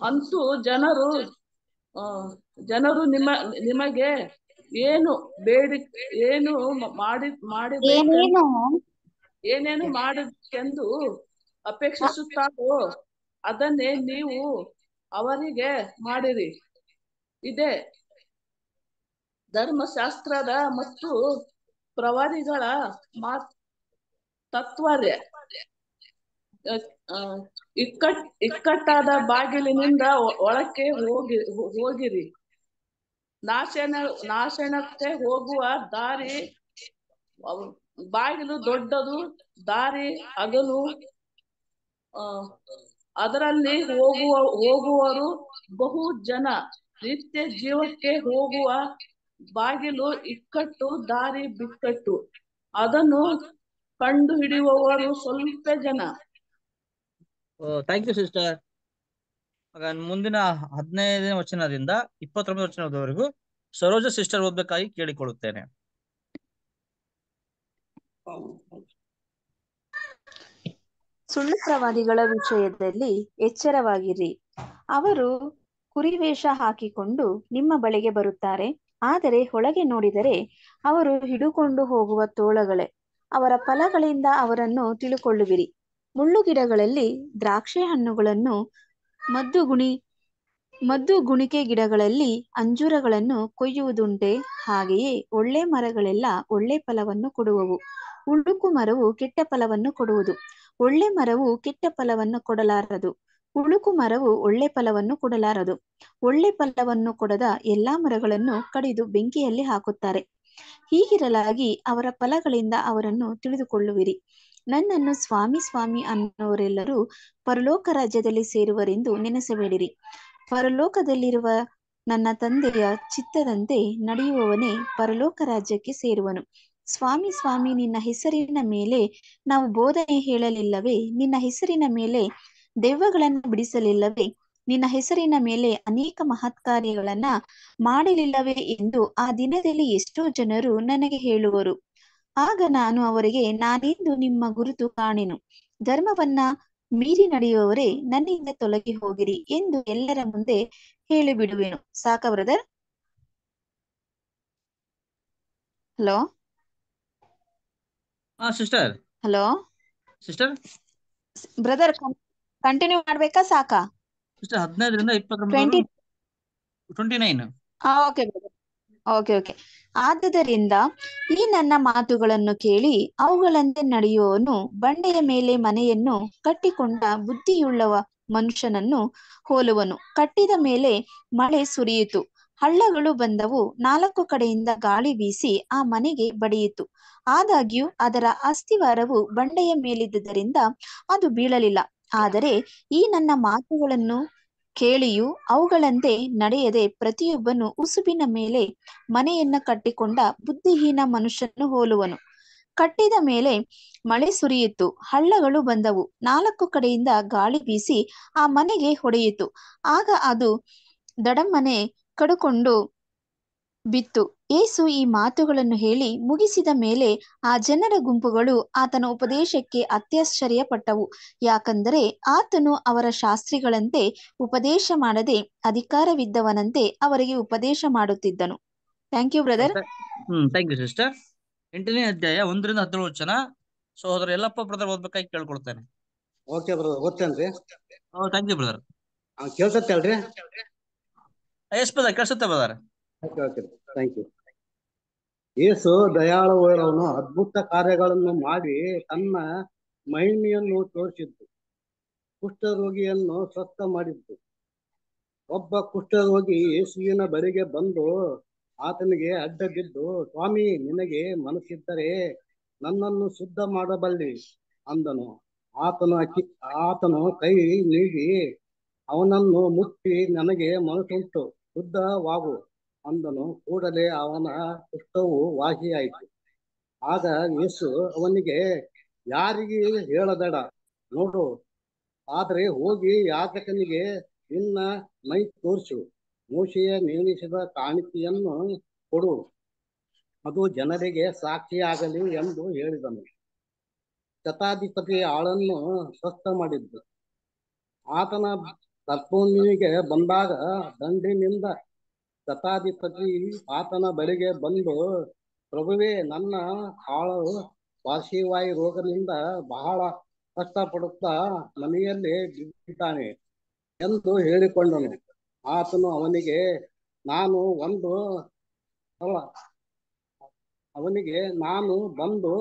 ಅಂತೂ ಜನರು ಜನರು ನಿಮ್ಮ ನಿಮಗೆ ಏನು ಬೇಡಿ ಏನು ಮಾಡಿ ಮಾಡಿದ ಏನೇನು ಮಾಡಿದೆಂದು ಅಪೇಕ್ಷಿಸುತ್ತಾರೋ ಅದನ್ನೇ ನೀವು ಅವರಿಗೆ ಮಾಡಿರಿ ಇದೆ ಧರ್ಮಶಾಸ್ತ್ರದ ಮತ್ತು ಪ್ರವಾದಿಗಳ ಮಾತ್ ತತ್ವರ್ಯ ಇಕ್ಕಟ್ ಇಕ್ಕಟ್ಟಾದ ಬಾಗಿಲಿನಿಂದ ಒಳಕ್ಕೆ ಹೋಗಿ ಹೋಗಿರಿ ನಾಶನ ನಾಶನಕ್ಕೆ ಹೋಗುವ ದಾರಿ ಬಾಗಿಲು ದೊಡ್ಡದು ದಾರಿ ಅಗಲು ಅದರಲ್ಲಿ ಹೋಗುವ ಹೋಗುವರು ಬಹು ಜನ ನಿತ್ಯ ಜೀವಕ್ಕೆ ಹೋಗುವ ಬಾಗಿಲು ಇಕ್ಕಟ್ಟು ದಾರಿ ಬಿಕ್ಕಟ್ಟು ಅದನ್ನು ಕಂಡು ಹಿಡಿಯುವವರು ಸ್ವಲ್ಪ ಜನ ಥ್ಯಾಂಕ್ ಯು ಸಿಸ್ಟರ್ ಮುಂದಿನ ಹದಿನೈದನೇ ವಚನದಿಂದ ಇಪ್ಪತ್ತೊಂಬತ್ತು ವಚನದವರೆಗೂ ಸರೋಜ ಸಿಸ್ಟರ್ ಓದ್ಬೇಕಾಗಿ ಕೇಳಿಕೊಳ್ಳುತ್ತೇನೆ ಸುಳ್ಳು ಪ್ರವಾದಿಗಳ ವಿಷಯದಲ್ಲಿ ಎಚ್ಚರವಾಗಿರಿ ಅವರು ಕುರಿವೇಷ ಹಾಕಿಕೊಂಡು ನಿಮ್ಮ ಬಳಿಗೆ ಬರುತ್ತಾರೆ ಆದರೆ ಒಳಗೆ ನೋಡಿದರೆ ಅವರು ಹಿಡುಕೊಂಡು ಹೋಗುವ ತೋಳಗಳೇ ಅವರ ಫಲಗಳಿಂದ ಅವರನ್ನು ತಿಳುಕೊಳ್ಳುವಿರಿ ಮುಳ್ಳು ಗಿಡಗಳಲ್ಲಿ ದ್ರಾಕ್ಷಿ ಹಣ್ಣುಗಳನ್ನು ಮದ್ದು ಗುಣಿ ಮದ್ದು ಗುಣಿಕೆ ಗಿಡಗಳಲ್ಲಿ ಅಂಜೂರಗಳನ್ನು ಕೊಯ್ಯುವುದುಂಟೆ ಹಾಗೆಯೇ ಒಳ್ಳೆ ಮರಗಳೆಲ್ಲ ಒಳ್ಳೆ ಫಲವನ್ನು ಕೊಡುವವು ಉಳುಕು ಮರವು ಕೆಟ್ಟ ಫಲವನ್ನು ಕೊಡುವುದು ಒಳ್ಳೆ ಮರವು ಕೆಟ್ಟ ಫಲವನ್ನು ಕೊಡಲಾರದು ಹುಳುಕು ಮರವು ಒಳ್ಳೆ ಫಲವನ್ನು ಕೊಡಲಾರದು ಒಳ್ಳೆ ಫಲವನ್ನು ಕೊಡದ ಎಲ್ಲಾ ಮರಗಳನ್ನು ಕಡಿದು ಬೆಂಕಿಯಲ್ಲಿ ಹಾಕುತ್ತಾರೆ ಹೀಗಿರಲಾಗಿ ಅವರ ಫಲಗಳಿಂದ ಅವರನ್ನು ತಿಳಿದುಕೊಳ್ಳುವಿರಿ ನನ್ನನ್ನು ಸ್ವಾಮಿ ಸ್ವಾಮಿ ಅನ್ನೋರೆಲ್ಲರೂ ಪರಲೋಕ ರಾಜ್ಯದಲ್ಲಿ ಸೇರುವರೆಂದು ನೆನೆಸಬೇಡಿರಿ ಪರಲೋಕದಲ್ಲಿರುವ ನನ್ನ ತಂದೆಯ ಚಿತ್ತದಂತೆ ನಡೆಯುವವನೇ ಪರಲೋಕ ರಾಜ್ಯಕ್ಕೆ ಸೇರುವನು ಸ್ವಾಮಿ ಸ್ವಾಮಿ ನಿನ್ನ ಹೆಸರಿನ ಮೇಲೆ ನಾವು ಬೋಧನೆ ಹೇಳಲಿಲ್ಲವೇ ನಿನ್ನ ಹೆಸರಿನ ಮೇಲೆ ದೆವ್ವಗಳನ್ನ ಬಿಡಿಸಲಿಲ್ಲವೇ ನಿನ್ನ ಹೆಸರಿನ ಮೇಲೆ ಅನೇಕ ಮಹತ್ ಕಾರ್ಯಗಳನ್ನ ಮಾಡಲಿಲ್ಲವೇ ಎಂದು ಆ ದಿನದಲ್ಲಿ ಎಷ್ಟೋ ಜನರು ನನಗೆ ಹೇಳುವರು ಆಗ ನಾನು ಅವರಿಗೆ ನಾನೆಂದು ನಿಮ್ಮ ಗುರುತು ಕಾಣೆನು ಧರ್ಮವನ್ನ ಮೀರಿ ನಡೆಯುವವರೇ ನನ್ನಿಂದ ತೊಲಗಿ ಹೋಗಿರಿ ಎಂದು ಎಲ್ಲರ ಮುಂದೆ ಹೇಳಿಬಿಡುವೆನು ಸಾಕ brother hello sister hello sister brother continue ಮಾಡ್ಬೇಕಾ ಸಾಕಾ ಹದಿನೈದರಿಂದ ಓಕೆ ಓಕೆ ಈ ನನ್ನ ಮಾತುಗಳನ್ನು ಕೇಳಿ ಅವುಗಳಂತೆ ನಡೆಯುವವನು ಬಂಡೆಯ ಮೇಲೆ ಮನೆಯನ್ನು ಕಟ್ಟಿಕೊಂಡ ಬುದ್ಧಿಯುಳ್ಳವ ಮನುಷ್ಯನನ್ನು ಹೋಲುವನು ಕಟ್ಟಿದ ಮೇಲೆ ಮಳೆ ಸುರಿಯಿತು ಹಳ್ಳಗಳು ಬಂದವು ನಾಲ್ಕು ಕಡೆಯಿಂದ ಗಾಳಿ ಬೀಸಿ ಆ ಮನೆಗೆ ಬಡಿಯಿತು ಆದಾಗ್ಯೂ ಅದರ ಅಸ್ಥಿವಾರವು ಬಂಡೆಯ ಮೇಲಿದ್ದುದರಿಂದ ಅದು ಬೀಳಲಿಲ್ಲ ಆದರೆ ಈ ನನ್ನ ಮಾತುಗಳನ್ನು ಕೇಳಿಯೂ ಅವುಗಳಂತೆ ನಡೆಯದೆ ಪ್ರತಿಯೊಬ್ಬನು ಉಸುಬಿನ ಮೇಲೆ ಮನೆಯನ್ನ ಕಟ್ಟಿಕೊಂಡ ಬುದ್ಧಿಹೀನ ಮನುಷ್ಯನು ಹೋಲುವನು ಕಟ್ಟಿದ ಮೇಲೆ ಮಳೆ ಸುರಿಯಿತು ಹಳ್ಳಗಳು ಬಂದವು ನಾಲ್ಕು ಕಡೆಯಿಂದ ಗಾಳಿ ಬೀಸಿ ಆ ಮನೆಗೆ ಹೊಡೆಯಿತು ಆಗ ಅದು ದಡಮ್ಮನೆ ಕಡುಕೊಂಡು ಬಿತ್ತು ಏಸು ಈ ಮಾತುಗಳನ್ನು ಹೇಳಿ ಮುಗಿಸಿದ ಮೇಲೆ ಆ ಜನರ ಗುಂಪುಗಳು ಆತನ ಉಪದೇಶಕ್ಕೆ ಅತ್ಯಾಶ್ಚರ್ಯಪಟ್ಟವು ಯಾಕಂದರೆ ಆತನು ಅವರ ಶಾಸ್ತ್ರಿಗಳಂತೆ ಉಪದೇಶ ಮಾಡದೆ ಅಧಿಕಾರವಿದ್ದವನಂತೆ ಅವರಿಗೆ ಉಪದೇಶ ಮಾಡುತ್ತಿದ್ದನು thank you brother hmm thank you sister ಎಂಟನೇ ಅಧ್ಯಾಯ ಒಂದರಿಂದ ಹದಿನೇಳು ವಚನ ಸಹೋದರ ಎಲ್ಲಪ್ಪ ಬ್ರದರ್ ಓದ್ಬೇಕಾಗಿ ಕೇಳ್ಕೊಳ್ತೇನೆ okay brother O thank you brother ಕೇಳ್ಸತ್ತಲ್ರಿ ಎಸ್ ಬ್ರದರ್ ಕೇಳ್ಸತ್ತೆ brother okay okay thank you Yesu ಅದ್ಭುತ ಕಾರ್ಯಗಳನ್ನು ಮಾಡಿ ತನ್ನ ಮಹಿಮೆಯನ್ನು ತೋರಿಸಿದ್ದು ಕುಷ್ಠರೋಗಿಯನ್ನು ಸ್ವಸ್ಥ ಮಾಡಿದ್ದು ಒಬ್ಬ ಕುಷ್ಠರೋಗಿ ಯೇಸುವಿನ ಬಳಿಗೆ ಬಂದು ಆತನಿಗೆ ಅಡ್ಡ ಬಿದ್ದು ಸ್ವಾಮಿ ನಿನಗೆ ಮನಸ್ಸಿದ್ದರೆ ನನ್ನನ್ನು ಶುದ್ಧ ಮಾಡಬಲ್ಲಿ ಅಂದನು ಆತನ ಆತನು ಕೈ ನೀಡಿ ಅವನನ್ನು ಮುಟ್ಟಿ ನನಗೆ ಮನಸ್ಸುಂಟು ಶುದ್ಧವಾಗು ಅಂದನು ಕೂಡಲೇ ಅವನ ಕುಷ್ಠವು ವಾಹಿಯಾಯಿತು ಆಗ ಯೇಸು ಅವನಿಗೆ ಯಾರಿಗೆ ಹೇಳದಡ ನೋಡು ಆದರೆ ಹೋಗಿ ಯಾತಕನಿಗೆ ನಿನ್ನ ಮೈ ತೋರಿಸು ಮೋಶೆಯ ನೇಮಿಸಿದ ಕಾಣಿಕೆಯನ್ನು ಕೊಡು ಅದು ಜನರಿಗೆ ಸಾಕ್ಷಿಯಾಗಲಿ ಎಂದು ಹೇಳಿದನು ಶತಾಧಿಪತಿ ಆಳನ್ನು ಸ್ವಸ್ಥ ಮಾಡಿದ್ದು ಆತನ ತತ್ವನಿಗೆ ಬಂದಾಗ ದಂಡಿನಿಂದ ಶತಾಧಿಪತಿ ಆತನ ಬಳಿಗೆ ಬಂದು ಪ್ರಭುವೇ ನನ್ನ ಆಳು ವಾಸಿವಾಯಿ ರೋಗದಿಂದ ಬಹಳ ಕಷ್ಟ ಪಡುತ್ತಾ ಮನೆಯಲ್ಲಿ ಬಿದ್ದಾನೆ ಎಂದು ಹೇಳಿಕೊಂಡನು ಆತನು ಅವನಿಗೆ ನಾನು ಒಂದು ಅಲ್ಲ ಅವನಿಗೆ ನಾನು ಬಂದು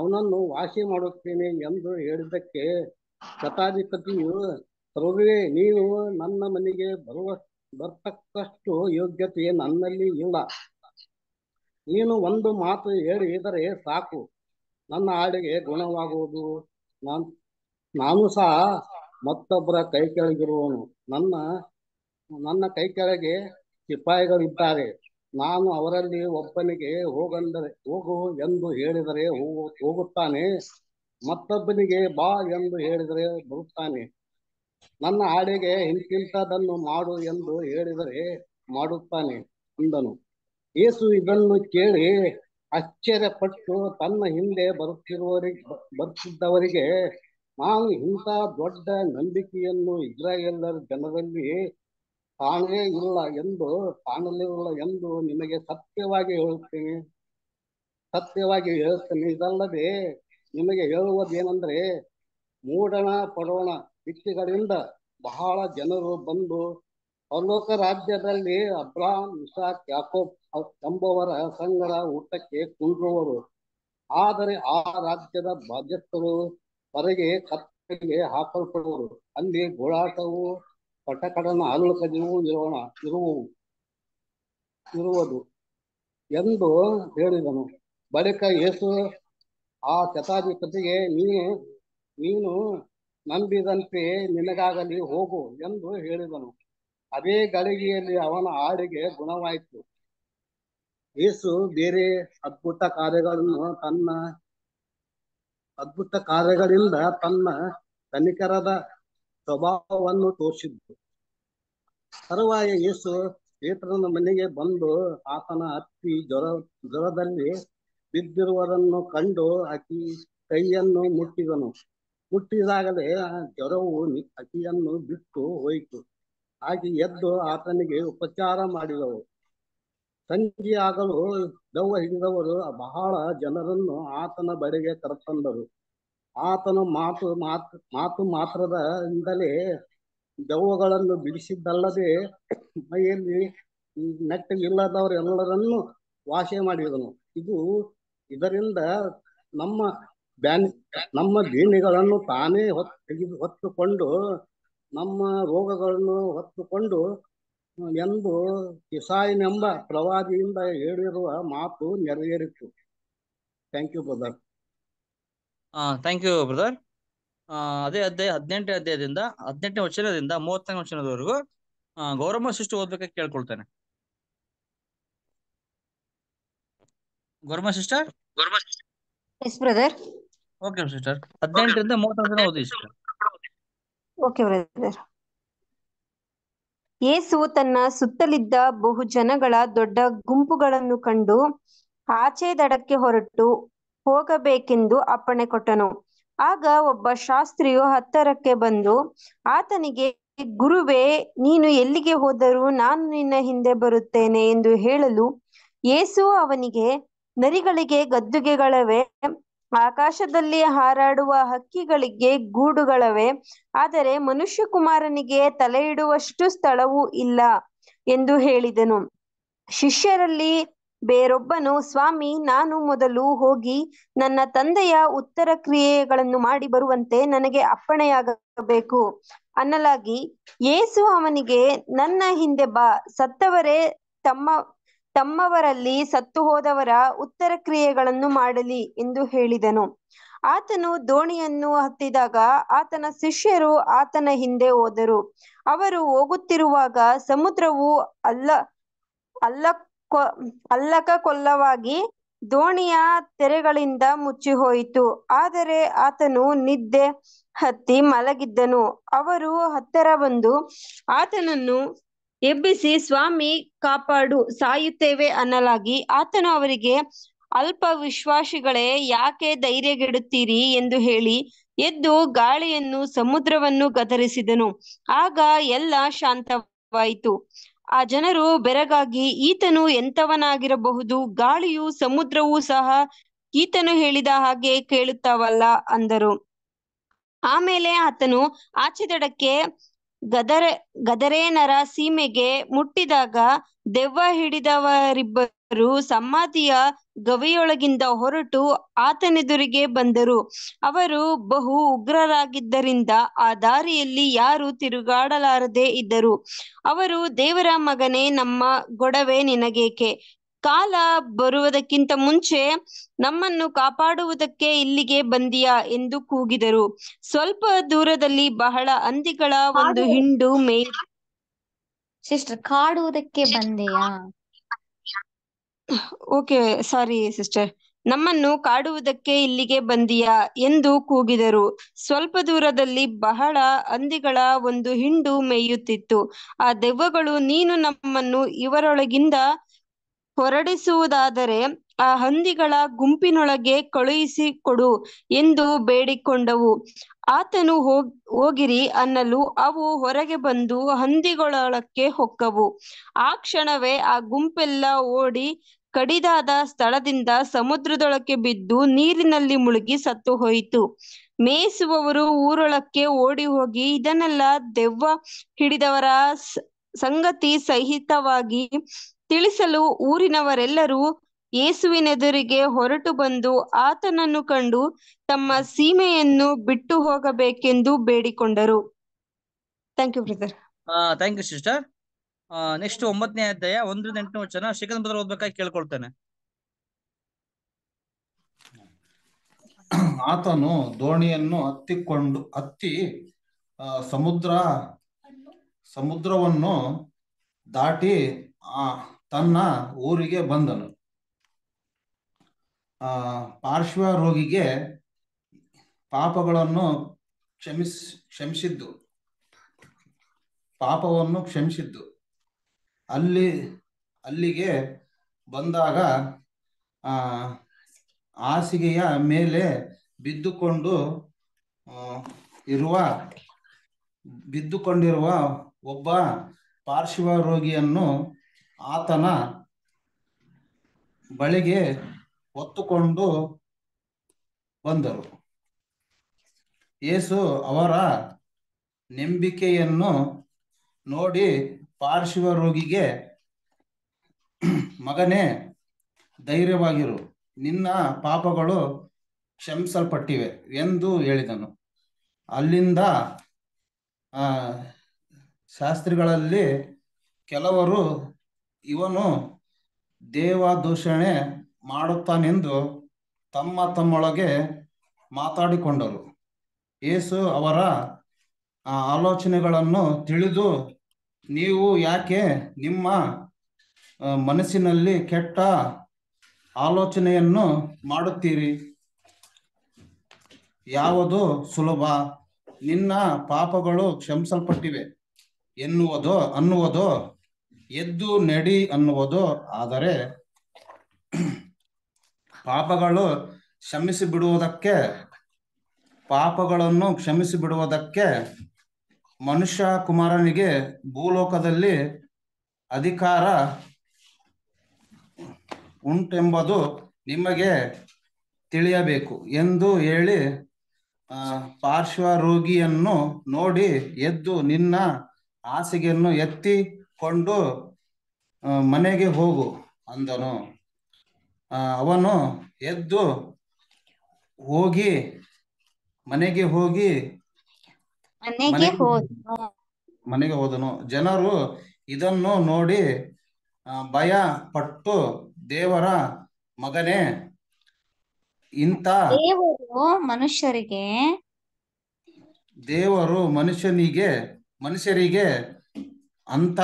ಅವನನ್ನು ವಾಸಿ ಮಾಡುತ್ತೇನೆ ಎಂದು ಹೇಳಿದ್ದಕ್ಕೆ ಶತಾಧಿಪತಿಯು ಪ್ರಭುವೇ ನೀವು ನನ್ನ ಮನೆಗೆ ಬರುವ ಬರ್ತಕ್ಕಷ್ಟು ಯೋಗ್ಯತೆ ನನ್ನಲ್ಲಿ ಇಲ್ಲ ನೀನು ಒಂದು ಮಾತು ಹೇಳಿದರೆ ಸಾಕು ನನ್ನ ಹಾಡಿಗೆ ಗುಣವಾಗುವುದು ನಾನ್ ನಾನು ಸಹ ಮತ್ತೊಬ್ಬರ ಕೈ ಕೆಳಗಿರುವನು ನನ್ನ ನನ್ನ ಕೈ ಕೆಳಗೆ ಸಿಪಾಯಿಗಳಿದ್ದಾರೆ ನಾನು ಅವರಲ್ಲಿ ಒಬ್ಬನಿಗೆ ಹೋಗಂದರೆ ಹೋಗು ಎಂದು ಹೇಳಿದರೆ ಹೋಗು ಹೋಗುತ್ತಾನೆ ಮತ್ತೊಬ್ಬನಿಗೆ ಬಾ ಎಂದು ಹೇಳಿದರೆ ಬರುತ್ತಾನೆ ನನ್ನ ಹಾಡಿಗೆ ಇಂತಿಂತದನ್ನು ಮಾಡು ಎಂದು ಹೇಳಿದರೆ ಮಾಡುತ್ತಾನೆ ಅಂದನು ಏಸು ಇದನ್ನು ಕೇಳಿ ಆಶ್ಚರ್ಯಪಟ್ಟು ತನ್ನ ಹಿಂದೆ ಬರುತ್ತಿರುವವರಿಗೆ ಬರುತ್ತಿದ್ದವರಿಗೆ ನಾನು ಇಂಥ ದೊಡ್ಡ ನಂಬಿಕೆಯನ್ನು ಎಲ್ಲರ ಜನರಲ್ಲಿ ಕಾಣಲೇ ಇಲ್ಲ ಎಂದು ಕಾಣಲೇ ಇಲ್ಲ ಎಂದು ನಿಮಗೆ ಸತ್ಯವಾಗಿ ಹೇಳುತ್ತೇನೆ ಸತ್ಯವಾಗಿ ಹೇಳುತ್ತೇನೆ ಇದಲ್ಲದೆ ನಿಮಗೆ ಹೇಳುವುದೇನೆಂದ್ರೆ ಮೂಡಣ ಪಡೋಣ ಭಿಕ್ಷೆಗಳಿಂದ ಬಹಳ ಜನರು ಬಂದು ಪರಲೋಕ ರಾಜ್ಯದಲ್ಲಿ ಅಬ್ರಾಹಂ ಇಸಾಕ್ ಯಾಕೋಬ್ ಎಂಬುವರ ಸಂಗಡ ಊಟಕ್ಕೆ ಕುಂದುವರು ಆದರೆ ಆ ರಾಜ್ಯದ ಬಾಧ್ಯಸ್ಥರು ಹೊರಗೆ ಕತ್ತಿಗೆ ಹಾಕಲ್ಪಡುವರು ಅಲ್ಲಿ ಗೋಳಾಟವು ಕಟಕಡನ ಅರಳುಕದಿಯೂ ಇರೋಣ ಇರುವು ಇರುವುದು ಎಂದು ಹೇಳಿದನು ಬಳಿಕ ಯೇಸು ಆ ಶತಾಧಿಪತಿಗೆ ನೀನು ನೀನು ನಂಬಿದಂತೆ ನಿನಗಾಗಲಿ ಹೋಗು ಎಂದು ಹೇಳಿದನು ಅದೇ ಗಳಿಗೆಯಲ್ಲಿ ಅವನ ಹಾಡಿಗೆ ಗುಣವಾಯಿತು ಯೇಸು ಬೇರೆ ಅದ್ಭುತ ಕಾರ್ಯಗಳನ್ನು ತನ್ನ ಅದ್ಭುತ ಕಾರ್ಯಗಳಿಂದ ತನ್ನ ಕನಿಕರದ ಸ್ವಭಾವವನ್ನು ತೋರಿಸಿದ್ದು ತರುವಾಯ ಯೇಸು ಪೇತ್ರನ ಮನೆಗೆ ಬಂದು ಆತನ ಅತ್ತಿ ಜ್ವರ ಜ್ವರದಲ್ಲಿ ಬಿದ್ದಿರುವುದನ್ನು ಕಂಡು ಆಕಿ ಕೈಯನ್ನು ಮುಟ್ಟಿದನು ಹುಟ್ಟಿದಾಗಲೇ ಆ ಜ್ವರವು ಅತಿಯನ್ನು ಬಿಟ್ಟು ಹೋಯಿತು ಹಾಗೆ ಎದ್ದು ಆತನಿಗೆ ಉಪಚಾರ ಮಾಡಿದವು ಸಂಜೆ ಆಗಲು ಹಿಡಿದವರು ಬಹಳ ಜನರನ್ನು ಆತನ ಬಳಿಗೆ ಕರೆತಂದರು ಆತನ ಮಾತು ಮಾತು ಮಾತು ಮಾತ್ರದಿಂದಲೇ ಇಂದಲೇ ಬಿಡಿಸಿದ್ದಲ್ಲದೆ ಮೈಯಲ್ಲಿ ನೆಟ್ಟಗಿಲ್ಲದವರೆಲ್ಲರನ್ನು ವಾಸೆ ಮಾಡಿದನು ಇದು ಇದರಿಂದ ನಮ್ಮ ನಮ್ಮ ದೇಣಿಗಳನ್ನು ತಾನೇ ತೆಗೆದು ಹೊತ್ತುಕೊಂಡು ನಮ್ಮ ರೋಗಗಳನ್ನು ಹೊತ್ತುಕೊಂಡು ಎಂದು ಕಿಸಾಯಿನೆಂಬ ಪ್ರವಾದಿಯಿಂದ ಹೇಳಿರುವ ಮಾತು ನೆರವೇರಿತು thank you brother thank you brother ಅದೇ ಅಧ್ಯಾಯ ಹದಿನೆಂಟನೇ ಅಧ್ಯಾಯದಿಂದ ಹದಿನೆಂಟನೇ ವಚನದಿಂದ ಮೂವತ್ತನೇ ವಚನದವರೆಗೂ ಗೌರವ ಸೃಷ್ಟಿ ಓದ್ಬೇಕಾಗಿ ಕೇಳ್ಕೊಳ್ತೇನೆ ಗೌರವ ಸಿಸ್ಟರ್ ಗೌರವ brother okay sister okay brother ತನ್ನ ಸುತ್ತಲಿದ್ದ ಬಹು ಜನಗಳ ದೊಡ್ಡ ಗುಂಪುಗಳನ್ನು ಕಂಡು ಆಚೆ ದಡಕ್ಕೆ ಹೊರಟು ಹೋಗಬೇಕೆಂದು ಅಪ್ಪಣೆ ಕೊಟ್ಟನು ಆಗ ಒಬ್ಬ ಶಾಸ್ತ್ರಿಯು ಹತ್ತರಕ್ಕೆ ಬಂದು ಆತನಿಗೆ ಗುರುವೇ ನೀನು ಎಲ್ಲಿಗೆ ಹೋದರೂ ನಾನು ನಿನ್ನ ಹಿಂದೆ ಬರುತ್ತೇನೆ ಎಂದು ಹೇಳಲು ಯೇಸು ಅವನಿಗೆ ನರಿಗಳಿಗೆ ಗದ್ದುಗೆಗಳವೇ ಆಕಾಶದಲ್ಲಿ ಹಾರಾಡುವ ಹಕ್ಕಿಗಳಿಗೆ ಗೂಡುಗಳವೆ ಆದರೆ ಮನುಷ್ಯಕುಮಾರನಿಗೆ ತಲೆಯಿಡುವಷ್ಟು ಸ್ಥಳವೂ ಇಲ್ಲ ಎಂದು ಹೇಳಿದನು ಶಿಷ್ಯರಲ್ಲಿ ಬೇರೊಬ್ಬನು ಸ್ವಾಮಿ ನಾನು ಮೊದಲು ಹೋಗಿ ನನ್ನ ತಂದೆಯ ಉತ್ತರ ಕ್ರಿಯೆಗಳನ್ನು ಮಾಡಿ ಬರುವಂತೆ ನನಗೆ ಅಪ್ಪಣೆಯಾಗಬೇಕು ಅನ್ನಲಾಗಿ ಏಸು ಅವನಿಗೆ ನನ್ನ ಹಿಂದೆ ಬಾ ಸತ್ತವರೇ ತಮ್ಮ ತಮ್ಮವರಲ್ಲಿ ಸತ್ತು ಹೋದವರ ಉತ್ತರ ಕ್ರಿಯೆಗಳನ್ನು ಮಾಡಲಿ ಎಂದು ಹೇಳಿದನು ಆತನು ದೋಣಿಯನ್ನು ಹತ್ತಿದಾಗ ಆತನ ಶಿಷ್ಯರು ಆತನ ಹಿಂದೆ ಹೋದರು ಅವರು ಹೋಗುತ್ತಿರುವಾಗ ಸಮುದ್ರವು ಅಲ್ಲ ಅಲ್ಲ ಅಲ್ಲಕ ಕೊಲ್ಲವಾಗಿ ದೋಣಿಯ ತೆರೆಗಳಿಂದ ಮುಚ್ಚಿಹೋಯಿತು ಆದರೆ ಆತನು ನಿದ್ದೆ ಹತ್ತಿ ಮಲಗಿದ್ದನು ಅವರು ಹತ್ತಿರ ಬಂದು ಆತನನ್ನು ಎಬ್ಬಿಸಿ ಸ್ವಾಮಿ ಕಾಪಾಡು ಸಾಯುತ್ತೇವೆ ಅನ್ನಲಾಗಿ ಆತನು ಅವರಿಗೆ ಅಲ್ಪ ವಿಶ್ವಾಸಿಗಳೇ ಯಾಕೆ ಧೈರ್ಯಗೆಡುತ್ತೀರಿ ಎಂದು ಹೇಳಿ ಎದ್ದು ಗಾಳಿಯನ್ನು ಸಮುದ್ರವನ್ನು ಗದರಿಸಿದನು ಆಗ ಎಲ್ಲ ಶಾಂತವಾಯಿತು ಆ ಜನರು ಬೆರಗಾಗಿ ಈತನು ಎಂತವನಾಗಿರಬಹುದು ಗಾಳಿಯು ಸಮುದ್ರವೂ ಸಹ ಈತನು ಹೇಳಿದ ಹಾಗೆ ಕೇಳುತ್ತಾವಲ್ಲ ಅಂದರು ಆಮೇಲೆ ಆತನು ಆಚೆ ದಡಕ್ಕೆ ಗದರೆ ಗದರೇನರ ಸೀಮೆಗೆ ಮುಟ್ಟಿದಾಗ ದೆವ್ವ ಹಿಡಿದವರಿಬ್ಬರು ಸಮ್ಮಾತಿಯ ಗವಿಯೊಳಗಿಂದ ಹೊರಟು ಆತನೆದುರಿಗೆ ಬಂದರು ಅವರು ಬಹು ಉಗ್ರರಾಗಿದ್ದರಿಂದ ಆ ದಾರಿಯಲ್ಲಿ ಯಾರು ತಿರುಗಾಡಲಾರದೆ ಇದ್ದರು ಅವರು ದೇವರ ಮಗನೇ ನಮ್ಮ ಗೊಡವೆ ನಿನಗೇಕೆ ಕಾಲ ಬರುವುದಕ್ಕಿಂತ ಮುಂಚೆ ನಮ್ಮನ್ನು ಕಾಪಾಡುವುದಕ್ಕೆ ಇಲ್ಲಿಗೆ ಬಂದಿಯಾ ಎಂದು ಕೂಗಿದರು ಸ್ವಲ್ಪ ದೂರದಲ್ಲಿ ಬಹಳ ಹಂದಿಗಳ ಒಂದು ಹಿಂಡು ಮೇ ಸಿಸ್ಟರ್ ಕಾಡುವುದಕ್ಕೆ ಬಂದೆಯಾ ಓಕೆ ಸಾರಿ ಸಿಸ್ಟರ್ ನಮ್ಮನ್ನು ಕಾಡುವುದಕ್ಕೆ ಇಲ್ಲಿಗೆ ಬಂದಿಯಾ ಎಂದು ಕೂಗಿದರು ಸ್ವಲ್ಪ ದೂರದಲ್ಲಿ ಬಹಳ ಹಂದಿಗಳ ಒಂದು ಹಿಂಡು ಮೇಯುತ್ತಿತ್ತು ಆ ದೆವ್ವಗಳು ನೀನು ನಮ್ಮನ್ನು ಇವರೊಳಗಿಂದ ಹೊರಡಿಸುವುದಾದರೆ ಆ ಹಂದಿಗಳ ಗುಂಪಿನೊಳಗೆ ಕಳುಹಿಸಿ ಕೊಡು ಎಂದು ಬೇಡಿಕೊಂಡವು ಆತನು ಹೋಗ್ ಹೋಗಿರಿ ಅನ್ನಲು ಅವು ಹೊರಗೆ ಬಂದು ಹಂದಿಗಳೊಳಕ್ಕೆ ಹೊಕ್ಕವು ಆ ಕ್ಷಣವೇ ಆ ಗುಂಪೆಲ್ಲ ಓಡಿ ಕಡಿದಾದ ಸ್ಥಳದಿಂದ ಸಮುದ್ರದೊಳಕ್ಕೆ ಬಿದ್ದು ನೀರಿನಲ್ಲಿ ಮುಳುಗಿ ಸತ್ತು ಹೋಯಿತು ಮೇಯಿಸುವವರು ಊರೊಳಕ್ಕೆ ಓಡಿ ಹೋಗಿ ಇದನ್ನೆಲ್ಲ ದೆವ್ವ ಹಿಡಿದವರ ಸಂಗತಿ ಸಹಿತವಾಗಿ ತಿಳಿಸಲು ಊರಿನವರೆಲ್ಲರೂ ಯೇಸುವಿನೆದುರಿಗೆ ಹೊರಟು ಬಂದು ಆತನನ್ನು ಕಂಡು ತಮ್ಮ ಸೀಮೆಯನ್ನು ಬಿಟ್ಟು ಹೋಗಬೇಕೆಂದು ಬೇಡಿಕೊಂಡರು thank you brother thank you sister next ಒಂಬತ್ತನೇ ಅಧ್ಯಾಯ ಒಂದರಿಂದ ಎಂಟು ವಚನ ಶ್ರೀಕಾಂತ್ ಓದ್ಬೇಕಾಗಿ ಕೇಳ್ಕೊಳ್ತೇನೆ ಆತನು ದೋಣಿಯನ್ನು ಹತ್ತಿಕೊಂಡು ಹತ್ತಿ ಸಮುದ್ರ ಸಮುದ್ರವನ್ನು ದಾಟಿ ಆ ತನ್ನ ಊರಿಗೆ ಬಂದನು ಆ ಪಾರ್ಶ್ವ ರೋಗಿಗೆ ಪಾಪಗಳನ್ನು ಕ್ಷಮಿಸ್ ಕ್ಷಮಿಸಿದ್ದು ಪಾಪವನ್ನು ಕ್ಷಮಿಸಿದ್ದು ಅಲ್ಲಿ ಅಲ್ಲಿಗೆ ಬಂದಾಗ ಆ ಹಾಸಿಗೆಯ ಮೇಲೆ ಬಿದ್ದುಕೊಂಡು ಇರುವ ಬಿದ್ದುಕೊಂಡಿರುವ ಒಬ್ಬ ಪಾರ್ಶ್ವ ರೋಗಿಯನ್ನು ಆತನ ಬಳಿಗೆ ಹೊತ್ತುಕೊಂಡು ಬಂದರು ಯೇಸು ಅವರ ನಂಬಿಕೆಯನ್ನು ನೋಡಿ ಪಾರ್ಶ್ವ ರೋಗಿಗೆ ಮಗನೇ ಧೈರ್ಯವಾಗಿರು ನಿನ್ನ ಪಾಪಗಳು ಕ್ಷಮಿಸಲ್ಪಟ್ಟಿವೆ ಎಂದು ಹೇಳಿದನು ಅಲ್ಲಿಂದ ಶಾಸ್ತ್ರಿಗಳಲ್ಲಿ ಕೆಲವರು ಇವನು ದೇವ ದೂಷಣೆ ಮಾಡುತ್ತಾನೆಂದು ತಮ್ಮ ತಮ್ಮೊಳಗೆ ಮಾತಾಡಿಕೊಂಡರು ಯೇಸು ಅವರ ಆಲೋಚನೆಗಳನ್ನು ತಿಳಿದು ನೀವು ಯಾಕೆ ನಿಮ್ಮ ಮನಸ್ಸಿನಲ್ಲಿ ಕೆಟ್ಟ ಆಲೋಚನೆಯನ್ನು ಮಾಡುತ್ತೀರಿ ಯಾವುದು ಸುಲಭ ನಿನ್ನ ಪಾಪಗಳು ಕ್ಷಮಿಸಲ್ಪಟ್ಟಿವೆ ಎನ್ನುವುದು ಅನ್ನುವುದು ಎದ್ದು ನಡಿ ಅನ್ನುವುದು ಆದರೆ ಪಾಪಗಳು ಕ್ಷಮಿಸಿ ಬಿಡುವುದಕ್ಕೆ ಪಾಪಗಳನ್ನು ಕ್ಷಮಿಸಿ ಬಿಡುವುದಕ್ಕೆ ಮನುಷ್ಯ ಕುಮಾರನಿಗೆ ಭೂಲೋಕದಲ್ಲಿ ಅಧಿಕಾರ ಉಂಟೆಂಬುದು ನಿಮಗೆ ತಿಳಿಯಬೇಕು ಎಂದು ಹೇಳಿ ಪಾರ್ಶ್ವ ರೋಗಿಯನ್ನು ನೋಡಿ ಎದ್ದು ನಿನ್ನ ಹಾಸಿಗೆಯನ್ನು ಎತ್ತಿ ಕೊಂಡು ಮನೆಗೆ ಹೋಗು ಅಂದನು ಅವನು ಎದ್ದು ಹೋಗಿ ಮನೆಗೆ ಹೋಗಿ ಮನೆಗೆ ಹೋದನು ಜನರು ಇದನ್ನು ನೋಡಿ ಭಯ ಪಟ್ಟು ದೇವರ ಮಗನೆ ಇಂತ ಮನುಷ್ಯರಿಗೆ ದೇವರು ಮನುಷ್ಯನಿಗೆ ಮನುಷ್ಯರಿಗೆ ಅಂತ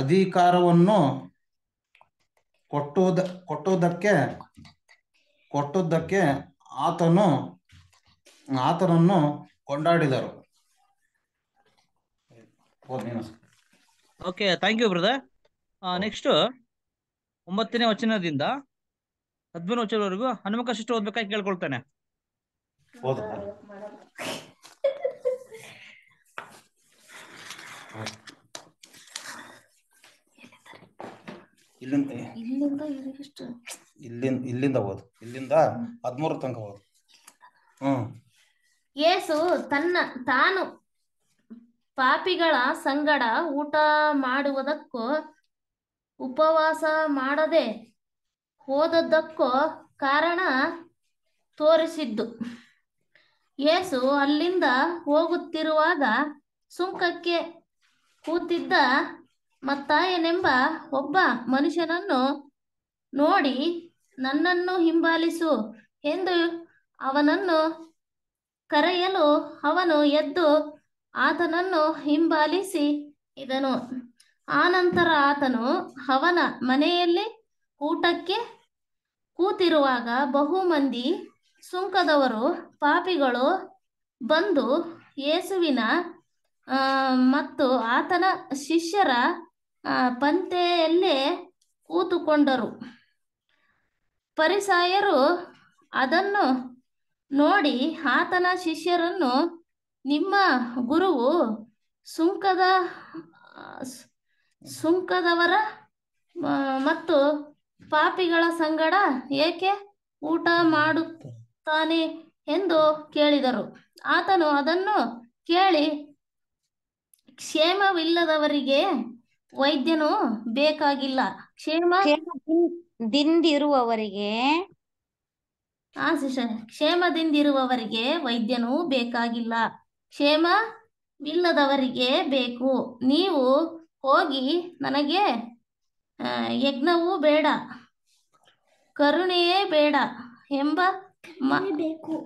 ಅಧಿಕಾರವನ್ನು ಕೊಟ್ಟೋದ ಕೊಟ್ಟೋದಕ್ಕೆ ಕೊಟ್ಟದ್ದಕ್ಕೆ ಆತನು ಆತನನ್ನು ಕೊಂಡಾಡಿದರು okay thank you brother next ಒಂಬತ್ತನೇ ವಚನದಿಂದ ಹದಿಮೂರು ವಚನವರೆಗೂ ಹನುಮಕ ಓದ್ಬೇಕಾಗಿ ಕೇಳ್ಕೊಳ್ತಾನೆ ಇಲ್ಲಿಂದ ಇಲ್ಲಿಂದ ಇರಿಗಿಷ್ಟ ಇಲ್ಲಿಂದ ಇಲ್ಲಿಂದ ಓದು ಇಲ್ಲಿಂದ 13 ತನಕ ಓದು ಹ್ಮ್ ಯೇಸು ತನ್ನ ತಾನು ಪಾಪಿಗಳ ಸಂಗಡ ಊಟ ಮಾಡುವುದಕ್ಕೂ ಉಪವಾಸ ಮಾಡದೆ ಹೋದದ್ದಕ್ಕೋ ಕಾರಣ ತೋರಿಸಿದ್ದು ಯೇಸು ಅಲ್ಲಿಂದ ಹೋಗುತ್ತಿರುವಾಗ ಸುಂಕಕ್ಕೆ ಕೂತಿದ್ದ ಮತ್ತಾಯನೆಂಬ ಒಬ್ಬ ಮನುಷ್ಯನನ್ನು ನೋಡಿ ನನ್ನನ್ನು ಹಿಂಬಾಲಿಸು ಎಂದು ಅವನನ್ನು ಕರೆಯಲು ಅವನು ಎದ್ದು ಆತನನ್ನು ಹಿಂಬಾಲಿಸಿ ಇದನು ಆನಂತರ ಆತನು ಅವನ ಮನೆಯಲ್ಲಿ ಊಟಕ್ಕೆ ಕೂತಿರುವಾಗ ಬಹು ಸುಂಕದವರು ಪಾಪಿಗಳು ಬಂದು ಯೇಸುವಿನ ಮತ್ತು ಆತನ ಶಿಷ್ಯರ ಪಂತೆಯಲ್ಲೇ ಕೂತುಕೊಂಡರು ಪರಿಸಾಯರು ಅದನ್ನು ನೋಡಿ ಆತನ ಶಿಷ್ಯರನ್ನು ನಿಮ್ಮ ಗುರುವು ಸುಂಕದ ಸುಂಕದವರ ಮತ್ತು ಪಾಪಿಗಳ ಸಂಗಡ ಏಕೆ ಊಟ ಮಾಡುತ್ತಾನೆ ಎಂದು ಕೇಳಿದರು ಆತನು ಅದನ್ನು ಕೇಳಿ ಕ್ಷೇಮವಿಲ್ಲದವರಿಗೆ ವೈದ್ಯನು ಬೇಕಾಗಿಲ್ಲ ಕ್ಷೇಮ ದಿಂದಿರುವವರಿಗೆ ಆ ಕ್ಷೇಮದಿಂದಿರುವವರಿಗೆ ವೈದ್ಯನು ಬೇಕಾಗಿಲ್ಲ ಕ್ಷೇಮವಿಲ್ಲದವರಿಗೆ ಬೇಕು ನೀವು ಹೋಗಿ ನನಗೆ ಯಜ್ಞವೂ ಬೇಡ ಕರುಣೆಯೇ ಬೇಡ ಎಂಬ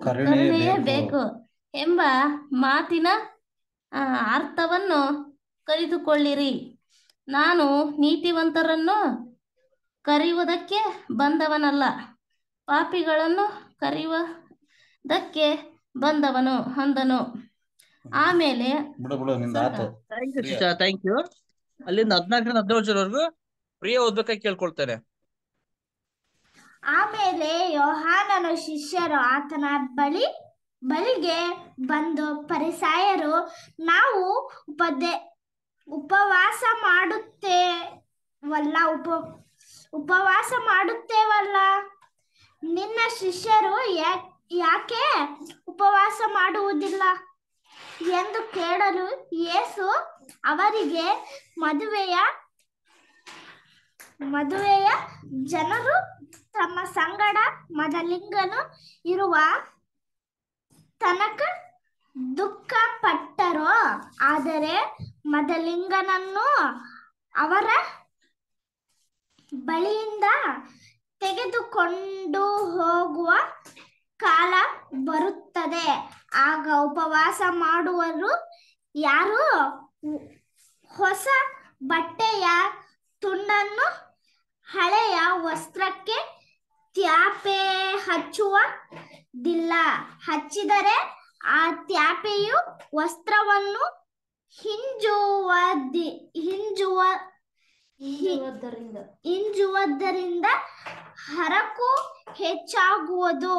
ಕರುಣೆಯೇ ಬೇಕು ಎಂಬ ಮಾತಿನ ಅರ್ಥವನ್ನು ಕರೆದುಕೊಳ್ಳಿರಿ ನಾನು ನೀತಿವಂತರನ್ನು ಕರೆಯುವುದಕ್ಕೆ ಬಂದವನಲ್ಲ ಪಾಪಿಗಳನ್ನು ಕರೆಯುವುದಕ್ಕೆ ಬಂದವನು ಅಂದನು ಆಮೇಲೆ ಥ್ಯಾಂಕ್ ಯು ಅಲ್ಲಿಂದ ಪ್ರಿಯ ಓದ್ಬೇಕಾಗಿ ಕೇಳ್ಕೊಳ್ತೇನೆ ಆಮೇಲೆ ಯೋಹಾನನ ಶಿಷ್ಯರು ಆತನ ಬಳಿ ಬಳಿಗೆ ಬಂದು ಪರಿಸಾಯರು ನಾವು ಉಪದೇ ಉಪವಾಸ ಮಾಡುತ್ತೇವಲ್ಲ ಉಪ ಉಪವಾಸ ಮಾಡುತ್ತೇವಲ್ಲ ನಿನ್ನ ಶಿಷ್ಯರು ಯಾಕೆ ಉಪವಾಸ ಮಾಡುವುದಿಲ್ಲ ಎಂದು ಕೇಳಲು ಯೇಸು ಅವರಿಗೆ ಮದುವೆಯ ಮದುವೆಯ ಜನರು ತಮ್ಮ ಸಂಗಡ ಮದಲಿಂಗನು ಇರುವ ತನಕ ದುಃಖ ಪಟ್ಟರೋ ಆದರೆ ಮದಲಿಂಗನನ್ನು ಅವರ ಬಳಿಯಿಂದ ತೆಗೆದುಕೊಂಡು ಹೋಗುವ ಕಾಲ ಬರುತ್ತದೆ ಆಗ ಉಪವಾಸ ಮಾಡುವರು ಯಾರು ಹೊಸ ಬಟ್ಟೆಯ ತುಂಡನ್ನು ಹಳೆಯ ವಸ್ತ್ರಕ್ಕೆ ತ್ಯಾಪೆ ಹಚ್ಚುವ ದಿಲ್ಲ ಹಚ್ಚಿದರೆ ಆ ತ್ಯಾಪೆಯು ವಸ್ತ್ರವನ್ನು ಹಿಂಜುವದಿ ಹಿಂಜುವ ಹಿಂಜುವುದರಿಂದ ಹರಕು ಹೆಚ್ಚಾಗುವುದು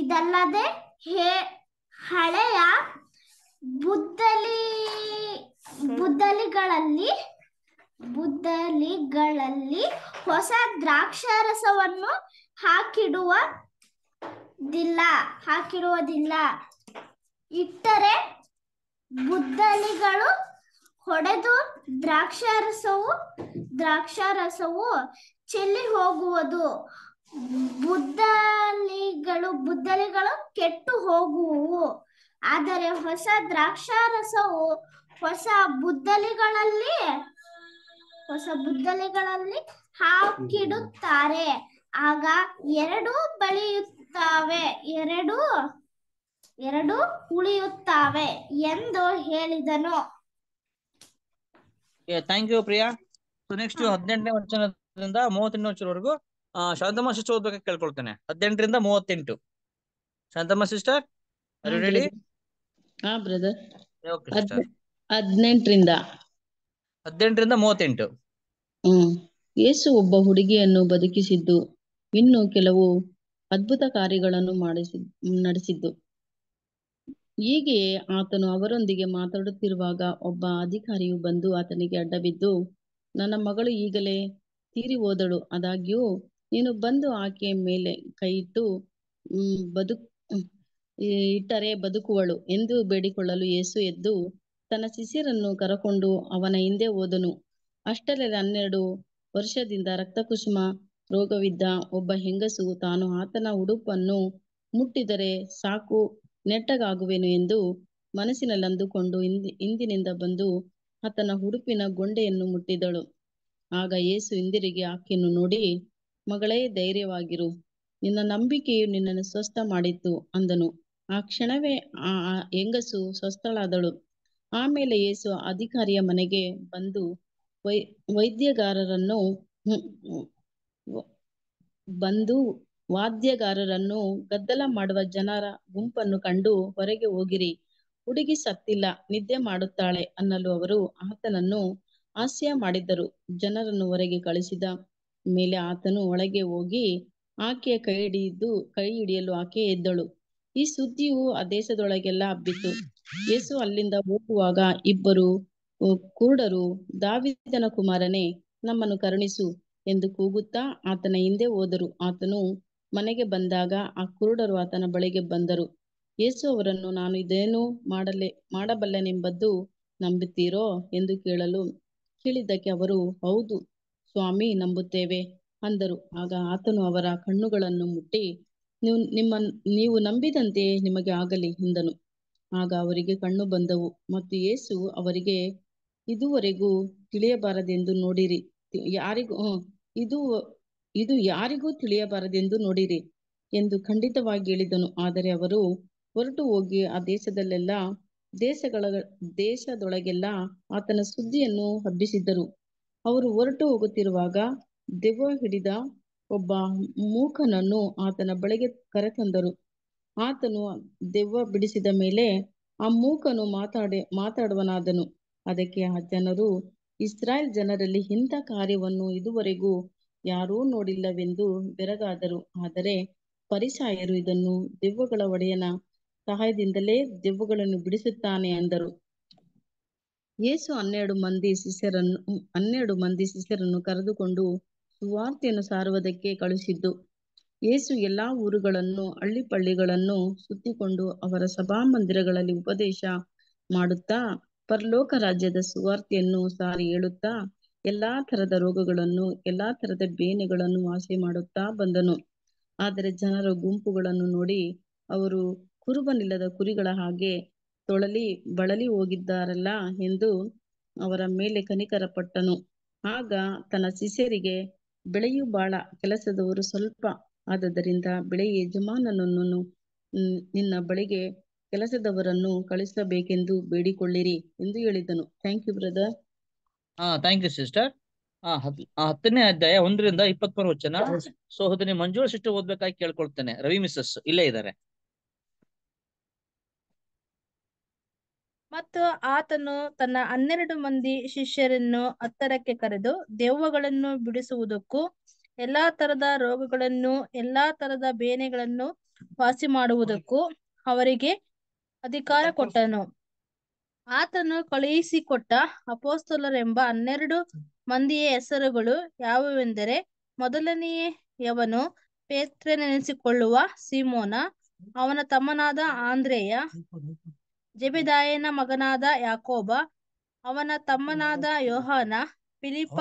ಇದಲ್ಲದೆ ಹೇ ಹಳೆಯ ಬುದ್ದಲಿ ಬುದ್ದಲಿಗಳಲ್ಲಿ ಬುದ್ದಲಿಗಳಲ್ಲಿ ಹೊಸ ದ್ರಾಕ್ಷಾರಸವನ್ನು ದಿಲ್ಲ ಹಾಕಿಡುವುದಿಲ್ಲ ಇಟ್ಟರೆ ಬುದ್ದಲಿಗಳು ಹೊಡೆದು ದ್ರಾಕ್ಷಾರಸವು ದ್ರಾಕ್ಷಾರಸವು ಚೆಲ್ಲಿ ಹೋಗುವುದು ಬುದ್ದಲಿಗಳು ಬುದ್ದಲಿಗಳು ಕೆಟ್ಟು ಹೋಗುವು ಆದರೆ ಹೊಸ ದ್ರಾಕ್ಷಾರಸವು ಹೊಸ ಬುದ್ದಲಿಗಳಲ್ಲಿ ಹೊಸ ಬುದ್ದಲಿಗಳಲ್ಲಿ ಹಾಕಿಡುತ್ತಾರೆ ಆಗ ಎರಡು ಬಳಿಯುತ್ತವೆ ಎರಡು ಎರಡು ಉಳಿಯುತ್ತವೆ ಎಂದು ಹೇಳಿದನು ಥ್ಯಾಂಕ್ ಯು ಪ್ರಿಯಾ ನೆಕ್ಸ್ಟ್ ಹದಿನೆಂಟನೇ ವಚನದಿಂದ ಮೂವತ್ತೆಂಟನೇ ವಚನವರೆಗೂ ಶಾಂತಮ್ಮ ಸಿಸ್ಟರ್ ಓದ್ಬೇಕು ಕೇಳ್ಕೊಳ್ತೇನೆ ಹದಿನೆಂಟರಿಂದ ಮೂವತ್ತೆಂಟು ಶಾಂತಮ್ಮ ಸಿಸ್ಟರ್ ರೆಡಿ ಹಾ ಬ್ರದರ್ ಹದಿನೆಂಟರಿಂದ ಹದಿನೆಂಟರಿಂದ ಮೂವತ್ತೆಂಟು ಹ್ಮ್ ಯೇಸು ಒಬ್ಬ ಹುಡುಗಿಯನ್ನು ಬದುಕಿಸಿದ್ದು ಇನ್ನು ಕೆಲವು ಅದ್ಭುತ ಕಾರ್ಯಗಳನ್ನು ಮಾಡಿಸಿ ನಡೆಸಿದ್ದು ಹೀಗೆ ಆತನು ಅವರೊಂದಿಗೆ ಮಾತಾಡುತ್ತಿರುವಾಗ ಒಬ್ಬ ಅಧಿಕಾರಿಯು ಬಂದು ಆತನಿಗೆ ಅಡ್ಡಬಿದ್ದು ನನ್ನ ಮಗಳು ಈಗಲೇ ತೀರಿ ಹೋದಳು ಆದಾಗ್ಯೂ ನೀನು ಬಂದು ಆಕೆಯ ಮೇಲೆ ಕೈ ಇಟ್ಟು ಬದುಕ್ ಇಟ್ಟರೆ ಬದುಕುವಳು ಎಂದು ಬೇಡಿಕೊಳ್ಳಲು ಯೇಸು ಎದ್ದು ತನ್ನ ಶಿಷ್ಯರನ್ನು ಕರಕೊಂಡು ಅವನ ಹಿಂದೆ ಹೋದನು ಅಷ್ಟರಲ್ಲಿ ಹನ್ನೆರಡು ವರ್ಷದಿಂದ ರಕ್ತ ರೋಗವಿದ್ದ ಒಬ್ಬ ಹೆಂಗಸು ತಾನು ಆತನ ಉಡುಪನ್ನು ಮುಟ್ಟಿದರೆ ಸಾಕು ನೆಟ್ಟಗಾಗುವೆನು ಎಂದು ಮನಸ್ಸಿನಲ್ಲಂದುಕೊಂಡು ಇಂದಿನಿಂದ ಬಂದು ಆತನ ಉಡುಪಿನ ಗೊಂಡೆಯನ್ನು ಮುಟ್ಟಿದಳು ಆಗ ಏಸು ಇಂದಿರಿಗೆ ಆಕೆಯನ್ನು ನೋಡಿ ಮಗಳೇ ಧೈರ್ಯವಾಗಿರು ನಿನ್ನ ನಂಬಿಕೆಯು ನಿನ್ನನ್ನು ಸ್ವಸ್ಥ ಮಾಡಿತ್ತು ಅಂದನು ಆ ಕ್ಷಣವೇ ಆ ಹೆಂಗಸು ಸ್ವಸ್ಥಳಾದಳು ಆಮೇಲೆ ಏಸು ಅಧಿಕಾರಿಯ ಮನೆಗೆ ಬಂದು ವೈ ವೈದ್ಯಗಾರರನ್ನು ಬಂದು ವಾದ್ಯಗಾರರನ್ನು ಗದ್ದಲ ಮಾಡುವ ಜನರ ಗುಂಪನ್ನು ಕಂಡು ಹೊರಗೆ ಹೋಗಿರಿ ಹುಡುಗಿ ಸತ್ತಿಲ್ಲ ನಿದ್ದೆ ಮಾಡುತ್ತಾಳೆ ಅನ್ನಲು ಅವರು ಆತನನ್ನು ಹಾಸ್ಯ ಮಾಡಿದ್ದರು ಜನರನ್ನು ಹೊರಗೆ ಕಳಿಸಿದ ಮೇಲೆ ಆತನು ಒಳಗೆ ಹೋಗಿ ಆಕೆಯ ಕೈ ಹಿಡಿದು ಕೈ ಹಿಡಿಯಲು ಆಕೆ ಎದ್ದಳು ಈ ಸುದ್ದಿಯು ಆ ದೇಶದೊಳಗೆಲ್ಲ ಹಬ್ಬಿತು ಯೇಸು ಅಲ್ಲಿಂದ ಹೋಗುವಾಗ ಇಬ್ಬರು ಕುರುಡರು ದಾವಿದನ ಕುಮಾರನೇ ನಮ್ಮನ್ನು ಕರುಣಿಸು ಎಂದು ಕೂಗುತ್ತಾ ಆತನ ಹಿಂದೆ ಹೋದರು ಆತನು ಮನೆಗೆ ಬಂದಾಗ ಆ ಕುರುಡರು ಆತನ ಬಳಿಗೆ ಬಂದರು ಯೇಸು ಅವರನ್ನು ನಾನು ಇದೇನು ಮಾಡಲೆ ಮಾಡಬಲ್ಲೆನೆಂಬದ್ದು ನಂಬುತ್ತೀರೋ ಎಂದು ಕೇಳಲು ಕೇಳಿದ್ದಕ್ಕೆ ಅವರು ಹೌದು ಸ್ವಾಮಿ ನಂಬುತ್ತೇವೆ ಅಂದರು ಆಗ ಆತನು ಅವರ ಕಣ್ಣುಗಳನ್ನು ಮುಟ್ಟಿ ನೀವು ನಿಮ್ಮ ನೀವು ನಂಬಿದಂತೆ ನಿಮಗೆ ಆಗಲಿ ಎಂದನು ಆಗ ಅವರಿಗೆ ಕಣ್ಣು ಬಂದವು ಮತ್ತು ಯೇಸು ಅವರಿಗೆ ಇದುವರೆಗೂ ತಿಳಿಯಬಾರದೆಂದು ನೋಡಿರಿ ಯಾರಿಗೂ ಇದು ಇದು ಯಾರಿಗೂ ತಿಳಿಯಬಾರದೆಂದು ನೋಡಿರಿ ಎಂದು ಖಂಡಿತವಾಗಿ ಹೇಳಿದನು ಆದರೆ ಅವರು ಹೊರಟು ಹೋಗಿ ಆ ದೇಶದಲ್ಲೆಲ್ಲ ದೇಶಗಳ ದೇಶದೊಳಗೆಲ್ಲ ಆತನ ಸುದ್ದಿಯನ್ನು ಹಬ್ಬಿಸಿದ್ದರು ಅವರು ಹೊರಟು ಹೋಗುತ್ತಿರುವಾಗ ದೆವ್ವ ಹಿಡಿದ ಒಬ್ಬ ಮೂಕನನ್ನು ಆತನ ಬಳಿಗೆ ಕರೆತಂದರು ಆತನು ದೆವ್ವ ಬಿಡಿಸಿದ ಮೇಲೆ ಆ ಮೂಕನು ಮಾತಾಡಿ ಮಾತಾಡುವನಾದನು ಅದಕ್ಕೆ ಆ ಜನರು ಇಸ್ರಾಯೇಲ್ ಜನರಲ್ಲಿ ಇಂಥ ಕಾರ್ಯವನ್ನು ಇದುವರೆಗೂ ಯಾರೂ ನೋಡಿಲ್ಲವೆಂದು ಬೆರಗಾದರು ಆದರೆ ಪರಿಸಾಯರು ಇದನ್ನು ದೆವ್ವಗಳ ಒಡೆಯನ ಸಹಾಯದಿಂದಲೇ ದೆವ್ವಗಳನ್ನು ಬಿಡಿಸುತ್ತಾನೆ ಅಂದರು ಏಸು ಹನ್ನೆರಡು ಮಂದಿ ಶಿಷ್ಯರನ್ನು ಹನ್ನೆರಡು ಮಂದಿ ಶಿಷ್ಯರನ್ನು ಕರೆದುಕೊಂಡು ಸುವಾರ್ತೆಯನ್ನು ಸಾರುವುದಕ್ಕೆ ಕಳುಹಿಸಿದ್ದು ಏಸು ಎಲ್ಲಾ ಊರುಗಳನ್ನು ಹಳ್ಳಿ ಪಳ್ಳಿಗಳನ್ನು ಸುತ್ತಿಕೊಂಡು ಅವರ ಸಭಾ ಮಂದಿರಗಳಲ್ಲಿ ಉಪದೇಶ ಮಾಡುತ್ತಾ ಪರಲೋಕ ರಾಜ್ಯದ ಸುವಾರ್ತೆಯನ್ನು ಸಾರಿ ಹೇಳುತ್ತಾ ಎಲ್ಲಾ ತರದ ರೋಗಗಳನ್ನು ಎಲ್ಲಾ ತರದ ಬೇನೆಗಳನ್ನು ವಾಸಿ ಮಾಡುತ್ತಾ ಬಂದನು ಆದರೆ ಜನರ ಗುಂಪುಗಳನ್ನು ನೋಡಿ ಅವರು ಕುರುಬನಿಲ್ಲದ ಕುರಿಗಳ ಹಾಗೆ ತೊಳಲಿ ಬಳಲಿ ಹೋಗಿದ್ದಾರಲ್ಲ ಎಂದು ಅವರ ಮೇಲೆ ಕನಿಕರ ಪಟ್ಟನು ಆಗ ತನ್ನ ಶಿಷ್ಯರಿಗೆ ಬೆಳೆಯು ಬಾಳ ಕೆಲಸದವರು ಸ್ವಲ್ಪ ಆದದರಿಂದ ಬೆಳೆಯ ಯಜಮಾನನನ್ನು ನಿನ್ನ ಬಳಿಗೆ ಕೆಲಸದವರನ್ನು ಕಳಿಸಬೇಕೆಂದು ಬೇಡಿಕೊಳ್ಳಿರಿ ಎಂದು ಹೇಳಿದನು ಥ್ಯಾಂಕ್ ಯು ಬ್ರದರ್ ಹಾ ಥ್ಯಾಂಕ್ ಯು ಸಿಸ್ಟರ್ ಆ ಹತ್ತನೇ ಅಧ್ಯಾಯ ಒಂದರಿಂದ ಇಪ್ಪತ್ಮೂರು ವಚನ ಸಹೋದರಿ ಮಂಜುಳ ಸಿಸ್ಟರ್ ಓದ್ಬೇಕಾಗಿ ಕೇಳ್ಕೊಳ್ತೇನೆ ರವಿ ಮಿಸ್ಸಸ್ ಇಲ್ಲೇ ಇದ್ದಾರೆ ಮತ್ತು ಆತನು ತನ್ನ ಹನ್ನೆರಡು ಮಂದಿ ಶಿಷ್ಯರನ್ನು ಹತ್ತರಕ್ಕೆ ಕರೆದು ದೆವ್ವಗಳನ್ನು ಬಿಡಿಸುವುದಕ್ಕೂ ಎಲ್ಲಾ ತರದ ರೋಗಗಳನ್ನು ಎಲ್ಲಾ ತರದ ಬೇನೆಗಳನ್ನು ವಾಸಿ ಮಾಡುವುದಕ್ಕೂ ಅವರಿಗೆ ಅಧಿಕಾರ ಕೊಟ್ಟನು ಆತನು ಕಳುಹಿಸಿಕೊಟ್ಟ ಅಪೋಸ್ತಲರೆಂಬ ಹನ್ನೆರಡು ಮಂದಿಯ ಹೆಸರುಗಳು ಯಾವುವೆಂದರೆ ಮೊದಲನೆಯವನು ಪೇತ್ರನೆನಿಸಿಕೊಳ್ಳುವ ಸಿಮೋನ ಅವನ ತಮ್ಮನಾದ ಆಂದ್ರೇಯ ಜಬೆದಾಯನ ಮಗನಾದ ಯಾಕೋಬ ಅವನ ತಮ್ಮನಾದ ಯೋಹಾನ ಫಿಲಿಪ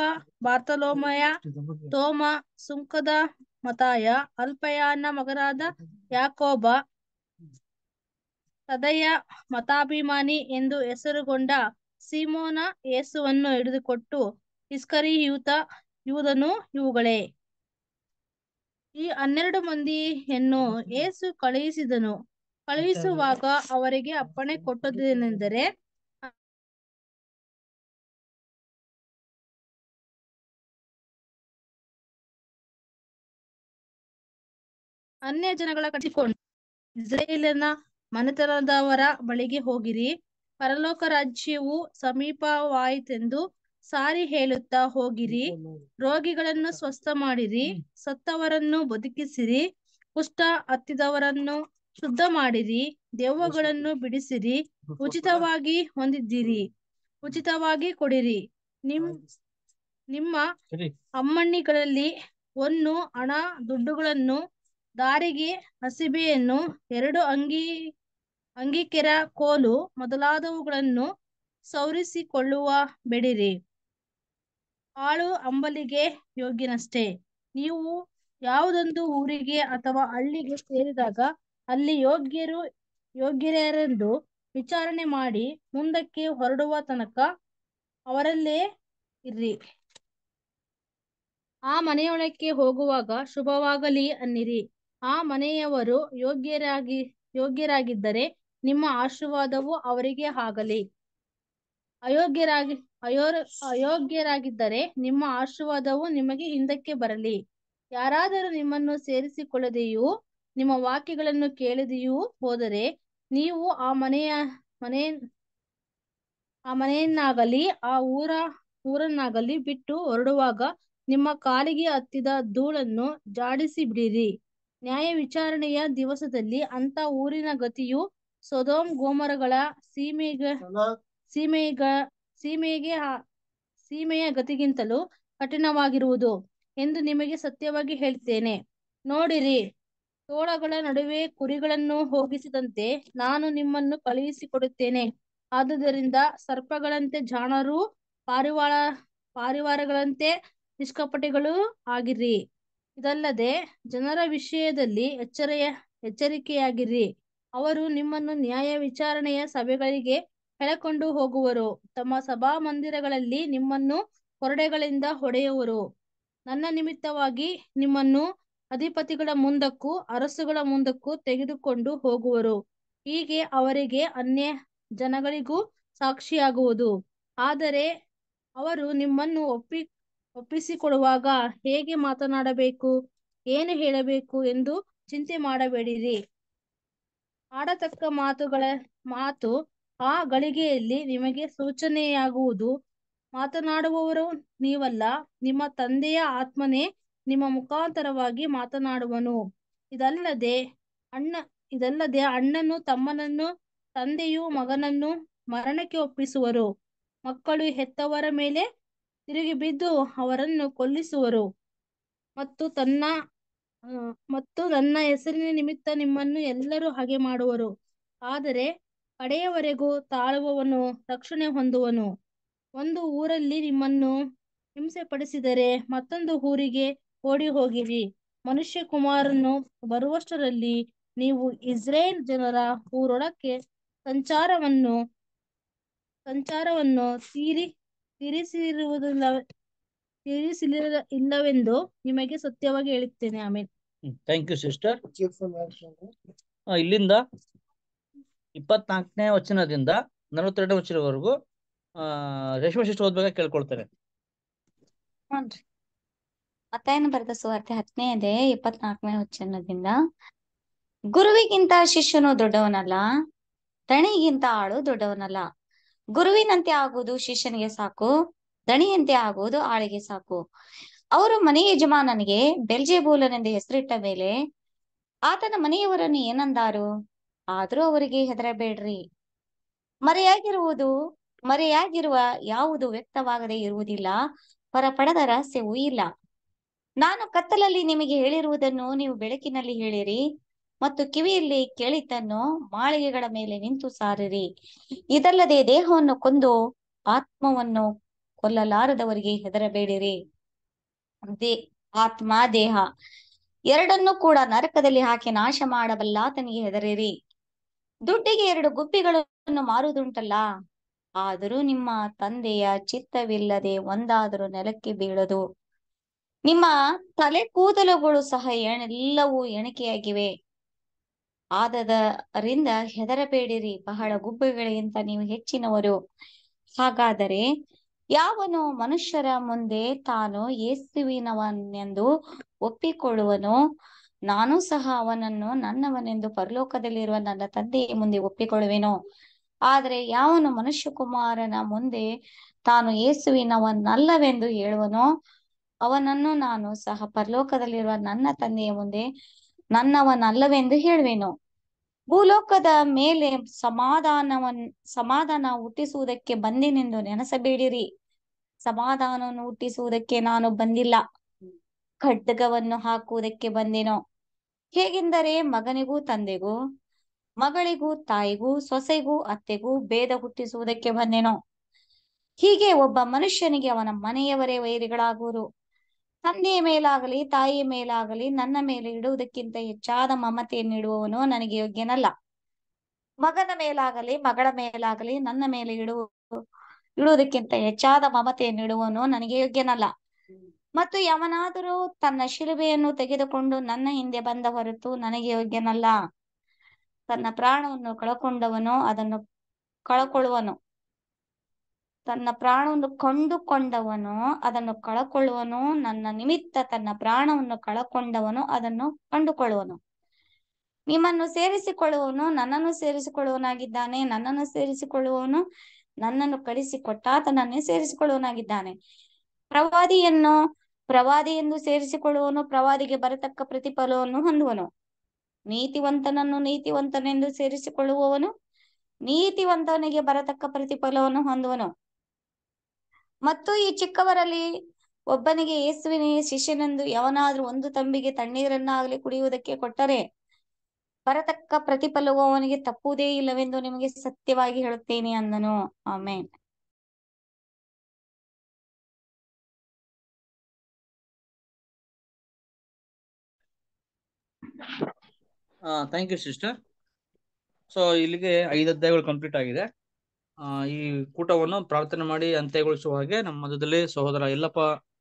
ಬಾರ್ತಲೋಮಯ ತೋಮ ಸುಂಕದ ಮತಾಯ ಅಲ್ಪಯಾನ ಮಗನಾದ ಯಾಕೋಬ ಸದಯ ಮತಾಭಿಮಾನಿ ಎಂದು ಹೆಸರುಗೊಂಡ ಸೀಮೋನ ಯೇಸುವನ್ನು ಹಿಡಿದುಕೊಟ್ಟು ಇಸ್ಕರಿಯೂತ ಯೂದನು ಇವುಗಳೇ ಈ ಹನ್ನೆರಡು ಮಂದಿಯನ್ನು ಏಸು ಕಳುಹಿಸಿದನು ಕಳುಹಿಸುವಾಗ ಅವರಿಗೆ ಅಪ್ಪಣೆ ಕೊಟ್ಟದೇನೆಂದರೆ ಅನ್ಯ ಜನಗಳ ಕಟ್ಟಿಕೊಂಡು ಇಸ್ರೇಲಿನ ಮನೆತನದವರ ಬಳಿಗೆ ಹೋಗಿರಿ ಪರಲೋಕ ರಾಜ್ಯವು ಸಮೀಪವಾಯಿತೆಂದು ಸಾರಿ ಹೇಳುತ್ತಾ ಹೋಗಿರಿ ರೋಗಿಗಳನ್ನು ಸ್ವಸ್ಥ ಮಾಡಿರಿ ಸತ್ತವರನ್ನು ಬದುಕಿಸಿರಿ ಕುಷ್ಠ ಹತ್ತಿದವರನ್ನು ಶುದ್ಧ ಮಾಡಿರಿ ದೆವ್ವಗಳನ್ನು ಬಿಡಿಸಿರಿ ಉಚಿತವಾಗಿ ಹೊಂದಿದ್ದೀರಿ ಉಚಿತವಾಗಿ ಕೊಡಿರಿ ನಿಮ್ ನಿಮ್ಮ ಅಮ್ಮಣ್ಣಿಗಳಲ್ಲಿ ಒಂದು ಹಣ ದುಡ್ಡುಗಳನ್ನು ದಾರಿಗೆ ಹಸಿಬೆಯನ್ನು ಎರಡು ಅಂಗಿ ಅಂಗಿಕೆರ ಕೋಲು ಮೊದಲಾದವುಗಳನ್ನು ಸೌರಿಸಿಕೊಳ್ಳುವ ಬೆಡಿರಿ ಆಳು ಅಂಬಲಿಗೆ ಯೋಗ್ಯನಷ್ಟೇ ನೀವು ಯಾವುದೊಂದು ಊರಿಗೆ ಅಥವಾ ಹಳ್ಳಿಗೆ ಸೇರಿದಾಗ ಅಲ್ಲಿ ಯೋಗ್ಯರು ಯೋಗ್ಯರೆಂದು ವಿಚಾರಣೆ ಮಾಡಿ ಮುಂದಕ್ಕೆ ಹೊರಡುವ ತನಕ ಅವರಲ್ಲೇ ಇರ್ರಿ ಆ ಮನೆಯೊಳಕ್ಕೆ ಹೋಗುವಾಗ ಶುಭವಾಗಲಿ ಅನ್ನಿರಿ ಆ ಮನೆಯವರು ಯೋಗ್ಯರಾಗಿ ಯೋಗ್ಯರಾಗಿದ್ದರೆ ನಿಮ್ಮ ಆಶೀರ್ವಾದವು ಅವರಿಗೆ ಆಗಲಿ ಅಯೋಗ್ಯರಾಗಿ ಅಯೋ ಅಯೋಗ್ಯರಾಗಿದ್ದರೆ ನಿಮ್ಮ ಆಶೀರ್ವಾದವು ನಿಮಗೆ ಹಿಂದಕ್ಕೆ ಬರಲಿ ಯಾರಾದರೂ ನಿಮ್ಮನ್ನು ಸೇರಿಸಿಕೊಳ್ಳದೆಯೂ ನಿಮ್ಮ ವಾಕ್ಯಗಳನ್ನು ಕೇಳದೆಯೂ ಹೋದರೆ ನೀವು ಆ ಮನೆಯ ಮನೆ ಆ ಮನೆಯನ್ನಾಗಲಿ ಆ ಊರ ಊರನ್ನಾಗಲಿ ಬಿಟ್ಟು ಹೊರಡುವಾಗ ನಿಮ್ಮ ಕಾಲಿಗೆ ಹತ್ತಿದ ಧೂಳನ್ನು ಜಾಡಿಸಿ ಬಿಡಿರಿ ನ್ಯಾಯ ವಿಚಾರಣೆಯ ದಿವಸದಲ್ಲಿ ಅಂತ ಊರಿನ ಗತಿಯು ಸೊದೋಮ್ ಗೋಮರಗಳ ಸೀಮೆಗ ಸೀಮೆಗ ಸೀಮೆಗೆ ಸೀಮೆಯ ಗತಿಗಿಂತಲೂ ಕಠಿಣವಾಗಿರುವುದು ಎಂದು ನಿಮಗೆ ಸತ್ಯವಾಗಿ ಹೇಳ್ತೇನೆ ನೋಡಿರಿ ತೋಳಗಳ ನಡುವೆ ಕುರಿಗಳನ್ನು ಹೋಗಿಸಿದಂತೆ ನಾನು ನಿಮ್ಮನ್ನು ಕಳುಹಿಸಿಕೊಡುತ್ತೇನೆ ಆದುದರಿಂದ ಸರ್ಪಗಳಂತೆ ಜಾಣರು ಪಾರಿವಾಳ ಪಾರಿವಾರಗಳಂತೆ ನಿಷ್ಕಪಟಿಗಳು ಆಗಿರಿ ಇದಲ್ಲದೆ ಜನರ ವಿಷಯದಲ್ಲಿ ಎಚ್ಚರೆಯ ಎಚ್ಚರಿಕೆಯಾಗಿರ್ರಿ ಅವರು ನಿಮ್ಮನ್ನು ನ್ಯಾಯ ವಿಚಾರಣೆಯ ಸಭೆಗಳಿಗೆ ಎಳೆಕೊಂಡು ಹೋಗುವರು ತಮ್ಮ ಸಭಾ ಮಂದಿರಗಳಲ್ಲಿ ನಿಮ್ಮನ್ನು ಕೊರಡೆಗಳಿಂದ ಹೊಡೆಯುವರು ನನ್ನ ನಿಮಿತ್ತವಾಗಿ ನಿಮ್ಮನ್ನು ಅಧಿಪತಿಗಳ ಮುಂದಕ್ಕೂ ಅರಸುಗಳ ಮುಂದಕ್ಕೂ ತೆಗೆದುಕೊಂಡು ಹೋಗುವರು ಹೀಗೆ ಅವರಿಗೆ ಅನ್ಯ ಜನಗಳಿಗೂ ಸಾಕ್ಷಿಯಾಗುವುದು ಆದರೆ ಅವರು ನಿಮ್ಮನ್ನು ಒಪ್ಪಿ ಒಪ್ಪಿಸಿಕೊಡುವಾಗ ಹೇಗೆ ಮಾತನಾಡಬೇಕು ಏನು ಹೇಳಬೇಕು ಎಂದು ಚಿಂತೆ ಮಾಡಬೇಡಿರಿ ಆಡತಕ್ಕ ಮಾತುಗಳ ಮಾತು ಆ ಗಳಿಗೆಯಲ್ಲಿ ನಿಮಗೆ ಸೂಚನೆಯಾಗುವುದು ಮಾತನಾಡುವವರು ನೀವಲ್ಲ ನಿಮ್ಮ ತಂದೆಯ ಆತ್ಮನೇ ನಿಮ್ಮ ಮುಖಾಂತರವಾಗಿ ಮಾತನಾಡುವನು ಇದಲ್ಲದೆ ಅಣ್ಣ ಇದಲ್ಲದೆ ಅಣ್ಣನು ತಮ್ಮನನ್ನು ತಂದೆಯು ಮಗನನ್ನು ಮರಣಕ್ಕೆ ಒಪ್ಪಿಸುವರು ಮಕ್ಕಳು ಹೆತ್ತವರ ಮೇಲೆ ತಿರುಗಿ ಬಿದ್ದು ಅವರನ್ನು ಕೊಲ್ಲಿಸುವರು ಮತ್ತು ತನ್ನ ಮತ್ತು ನನ್ನ ಹೆಸರಿನ ನಿಮಿತ್ತ ನಿಮ್ಮನ್ನು ಎಲ್ಲರೂ ಹಾಗೆ ಮಾಡುವರು ಆದರೆ ಕಡೆಯವರೆಗೂ ತಾಳುವವನು ರಕ್ಷಣೆ ಹೊಂದುವನು ಒಂದು ಊರಲ್ಲಿ ನಿಮ್ಮನ್ನು ಹಿಂಸೆ ಪಡಿಸಿದರೆ ಮತ್ತೊಂದು ಊರಿಗೆ ಓಡಿ ಹೋಗಿರಿ ಮನುಷ್ಯ ಕುಮಾರನು ಬರುವಷ್ಟರಲ್ಲಿ ನೀವು ಇಸ್ರೇಲ್ ಜನರ ಊರೊಳಕ್ಕೆ ಸಂಚಾರವನ್ನು ಸಂಚಾರವನ್ನು ತೀರಿ ತೀರಿಸಿರುವುದಿಲ್ಲ ತೀರಿಸಿಲ್ಲ ಇಲ್ಲವೆಂದು ನಿಮಗೆ ಸತ್ಯವಾಗಿ ಹೇಳುತ್ತೇನೆ ಆಮೇಲೆ ಥ್ಯಾಂಕ್ ಯು ಸಿಸ್ಟರ್ ಇಲ್ಲಿಂದ ಇಪ್ಪತ್ನಾಲ್ಕನೇ ವಚನದಿಂದ ನಲವತ್ತೆರಡನೇ ವಚನವರೆಗೂ ರೇಷ್ಮೆ ಸಿಸ್ಟರ್ ಓದ್ಬೇಕಾಗಿ ಕೇಳ್ಕೊಳ್ತಾರೆ ಮತ್ತೇನು ಬರೆದ ಸುವಾರ್ತೆ ಇದೆ ಇಪ್ಪತ್ನಾಲ್ಕನೇ ವಚನದಿಂದ ಗುರುವಿಗಿಂತ ಶಿಷ್ಯನು ದೊಡ್ಡವನಲ್ಲ ದಣಿಗಿಂತ ಆಳು ದೊಡ್ಡವನಲ್ಲ ಗುರುವಿನಂತೆ ಆಗುವುದು ಶಿಷ್ಯನಿಗೆ ಸಾಕು ದಣಿಯಂತೆ ಆಗುವುದು ಆಳಿಗೆ ಸಾಕು ಅವರ ಮನೆ ಯಜಮಾನನಿಗೆ ಬೆಲ್ಜೆಬೂಲನೆಂದು ಹೆಸರಿಟ್ಟ ಮೇಲೆ ಆತನ ಮನೆಯವರನ್ನು ಏನಂದಾರು ಆದರೂ ಅವರಿಗೆ ಹೆದರಬೇಡ್ರಿ ಮರೆಯಾಗಿರುವುದು ಮರೆಯಾಗಿರುವ ಯಾವುದು ವ್ಯಕ್ತವಾಗದೇ ಇರುವುದಿಲ್ಲ ಪರಪಡದ ರಹಸ್ಯವೂ ಇಲ್ಲ ನಾನು ಕತ್ತಲಲ್ಲಿ ನಿಮಗೆ ಹೇಳಿರುವುದನ್ನು ನೀವು ಬೆಳಕಿನಲ್ಲಿ ಹೇಳಿರಿ ಮತ್ತು ಕಿವಿಯಲ್ಲಿ ಕೇಳಿದ್ದನ್ನು ಮಾಳಿಗೆಗಳ ಮೇಲೆ ನಿಂತು ಸಾರಿರಿ ಇದಲ್ಲದೆ ದೇಹವನ್ನು ಕೊಂದು ಆತ್ಮವನ್ನು ಕೊಲ್ಲಲಾರದವರಿಗೆ ಹೆದರಬೇಡಿರಿ ದೇ ಆತ್ಮ ದೇಹ ಎರಡನ್ನೂ ಕೂಡ ನರಕದಲ್ಲಿ ಹಾಕಿ ನಾಶ ಮಾಡಬಲ್ಲ ಆತನಿಗೆ ಹೆದರಿರಿ ದುಡ್ಡಿಗೆ ಎರಡು ಗುಬ್ಬಿಗಳನ್ನು ಮಾರುದುಂಟಲ್ಲ ಆದರೂ ನಿಮ್ಮ ತಂದೆಯ ಚಿತ್ತವಿಲ್ಲದೆ ಒಂದಾದರೂ ನೆಲಕ್ಕೆ ಬೀಳದು ನಿಮ್ಮ ತಲೆ ಕೂದಲುಗಳು ಸಹ ಎಲ್ಲವೂ ಎಣಿಕೆಯಾಗಿವೆ ಆದದರಿಂದ ಹೆದರಬೇಡಿರಿ ಬಹಳ ಗುಬ್ಬಿಗಳಿಗಿಂತ ನೀವು ಹೆಚ್ಚಿನವರು ಹಾಗಾದರೆ ಯಾವನು ಮನುಷ್ಯರ ಮುಂದೆ ತಾನು ಯೇಸುವಿನವನೆಂದು ಒಪ್ಪಿಕೊಳ್ಳುವನು ನಾನು ಸಹ ಅವನನ್ನು ನನ್ನವನೆಂದು ಪರಲೋಕದಲ್ಲಿರುವ ನನ್ನ ತಂದೆಯ ಮುಂದೆ ಒಪ್ಪಿಕೊಳ್ಳುವೆನು ಆದರೆ ಯಾವನು ಮನುಷ್ಯ ಕುಮಾರನ ಮುಂದೆ ತಾನು ಯೇಸುವಿನವನಲ್ಲವೆಂದು ಹೇಳುವನು ಅವನನ್ನು ನಾನು ಸಹ ಪರಲೋಕದಲ್ಲಿರುವ ನನ್ನ ತಂದೆಯ ಮುಂದೆ ನನ್ನವನಲ್ಲವೆಂದು ಹೇಳುವೆನು ಭೂಲೋಕದ ಮೇಲೆ ಸಮಾಧಾನವನ್ ಸಮಾಧಾನ ಹುಟ್ಟಿಸುವುದಕ್ಕೆ ಬಂದೆನೆಂದು ನೆನೆಸಬೇಡಿರಿ ಸಮಾಧಾನವನ್ನು ಹುಟ್ಟಿಸುವುದಕ್ಕೆ ನಾನು ಬಂದಿಲ್ಲ ಖಡ್ಗವನ್ನು ಹಾಕುವುದಕ್ಕೆ ಬಂದೆನೋ ಹೇಗೆಂದರೆ ಮಗನಿಗೂ ತಂದೆಗೂ ಮಗಳಿಗೂ ತಾಯಿಗೂ ಸೊಸೆಗೂ ಅತ್ತೆಗೂ ಭೇದ ಹುಟ್ಟಿಸುವುದಕ್ಕೆ ಬಂದೆನೋ ಹೀಗೆ ಒಬ್ಬ ಮನುಷ್ಯನಿಗೆ ಅವನ ಮನೆಯವರೇ ವೈರಿಗಳಾಗುವರು ತಂದೆಯ ಮೇಲಾಗಲಿ ತಾಯಿಯ ಮೇಲಾಗಲಿ ನನ್ನ ಮೇಲೆ ಇಡುವುದಕ್ಕಿಂತ ಹೆಚ್ಚಾದ ಮಮತೆಯನ್ನು ಇಡುವವನು ನನಗೆ ಯೋಗ್ಯನಲ್ಲ ಮಗನ ಮೇಲಾಗಲಿ ಮಗಳ ಮೇಲಾಗಲಿ ನನ್ನ ಮೇಲೆ ಇಡುವ ಇಡುವುದಕ್ಕಿಂತ ಹೆಚ್ಚಾದ ಮಮತೆಯನ್ನು ಇಡುವನು ನನಗೆ ಯೋಗ್ಯನಲ್ಲ ಮತ್ತು ಯಾವನಾದರೂ ತನ್ನ ಶಿಲುಬೆಯನ್ನು ತೆಗೆದುಕೊಂಡು ನನ್ನ ಹಿಂದೆ ಬಂದ ಹೊರತು ನನಗೆ ಯೋಗ್ಯನಲ್ಲ ತನ್ನ ಪ್ರಾಣವನ್ನು ಕಳಕೊಂಡವನು ಅದನ್ನು ಕಳಕೊಳ್ಳುವನು ತನ್ನ ಪ್ರಾಣವನ್ನು ಕಂಡುಕೊಂಡವನು ಅದನ್ನು ಕಳಕೊಳ್ಳುವನು ನನ್ನ ನಿಮಿತ್ತ ತನ್ನ ಪ್ರಾಣವನ್ನು ಕಳಕೊಂಡವನು ಅದನ್ನು ಕಂಡುಕೊಳ್ಳುವನು ನಿಮ್ಮನ್ನು ಸೇರಿಸಿಕೊಳ್ಳುವನು ನನ್ನನ್ನು ಸೇರಿಸಿಕೊಳ್ಳುವನಾಗಿದ್ದಾನೆ ನನ್ನನ್ನು ಸೇರಿಸಿಕೊಳ್ಳುವವನು ನನ್ನನ್ನು ಕಳಿಸಿ ಕೊಟ್ಟಾತನನ್ನೇ ಸೇರಿಸಿಕೊಳ್ಳುವನಾಗಿದ್ದಾನೆ ಪ್ರವಾದಿಯನ್ನು ಪ್ರವಾದಿ ಎಂದು ಸೇರಿಸಿಕೊಳ್ಳುವನು ಪ್ರವಾದಿಗೆ ಬರತಕ್ಕ ಪ್ರತಿಫಲವನ್ನು ಹೊಂದುವನು ನೀತಿವಂತನನ್ನು ನೀತಿವಂತನೆಂದು ಸೇರಿಸಿಕೊಳ್ಳುವವನು ನೀತಿವಂತನಿಗೆ ಬರತಕ್ಕ ಪ್ರತಿಫಲವನ್ನು ಹೊಂದುವನು ಮತ್ತು ಈ ಚಿಕ್ಕವರಲ್ಲಿ ಒಬ್ಬನಿಗೆ ಯೇಸುವಿನ ಶಿಷ್ಯನೆಂದು ಯಾವನಾದ್ರೂ ಒಂದು ತಂಬಿಗೆ ತಣ್ಣೀರನ್ನಾಗಲಿ ಕುಡಿಯುವುದಕ್ಕೆ ಕೊಟ್ಟರೆ ಬರತಕ್ಕ ಪ್ರತಿಫಲವು ಅವನಿಗೆ ತಪ್ಪುವುದೇ ಇಲ್ಲವೆಂದು ನಿಮಗೆ ಸತ್ಯವಾಗಿ ಹೇಳುತ್ತೇನೆ ಅಂದನು ಆಮೇನ್ ಥ್ಯಾಂಕ್ ಯು ಸಿಸ್ಟರ್ ಸೊ ಇಲ್ಲಿಗೆ ಐದು ಅಧ್ಯಾಯಗಳು ಕಂಪ್ಲೀಟ್ ಆಗಿದೆ ಈ ಕೂಟವನ್ನು ಪ್ರಾರ್ಥನೆ ಮಾಡಿ ಅಂತ್ಯಗೊಳಿಸುವ ಹಾಗೆ ನಮ್ಮ ಮಧ್ಯದಲ್ಲಿ ಸಹೋದರ ಎಲ್ಲಪ್ಪ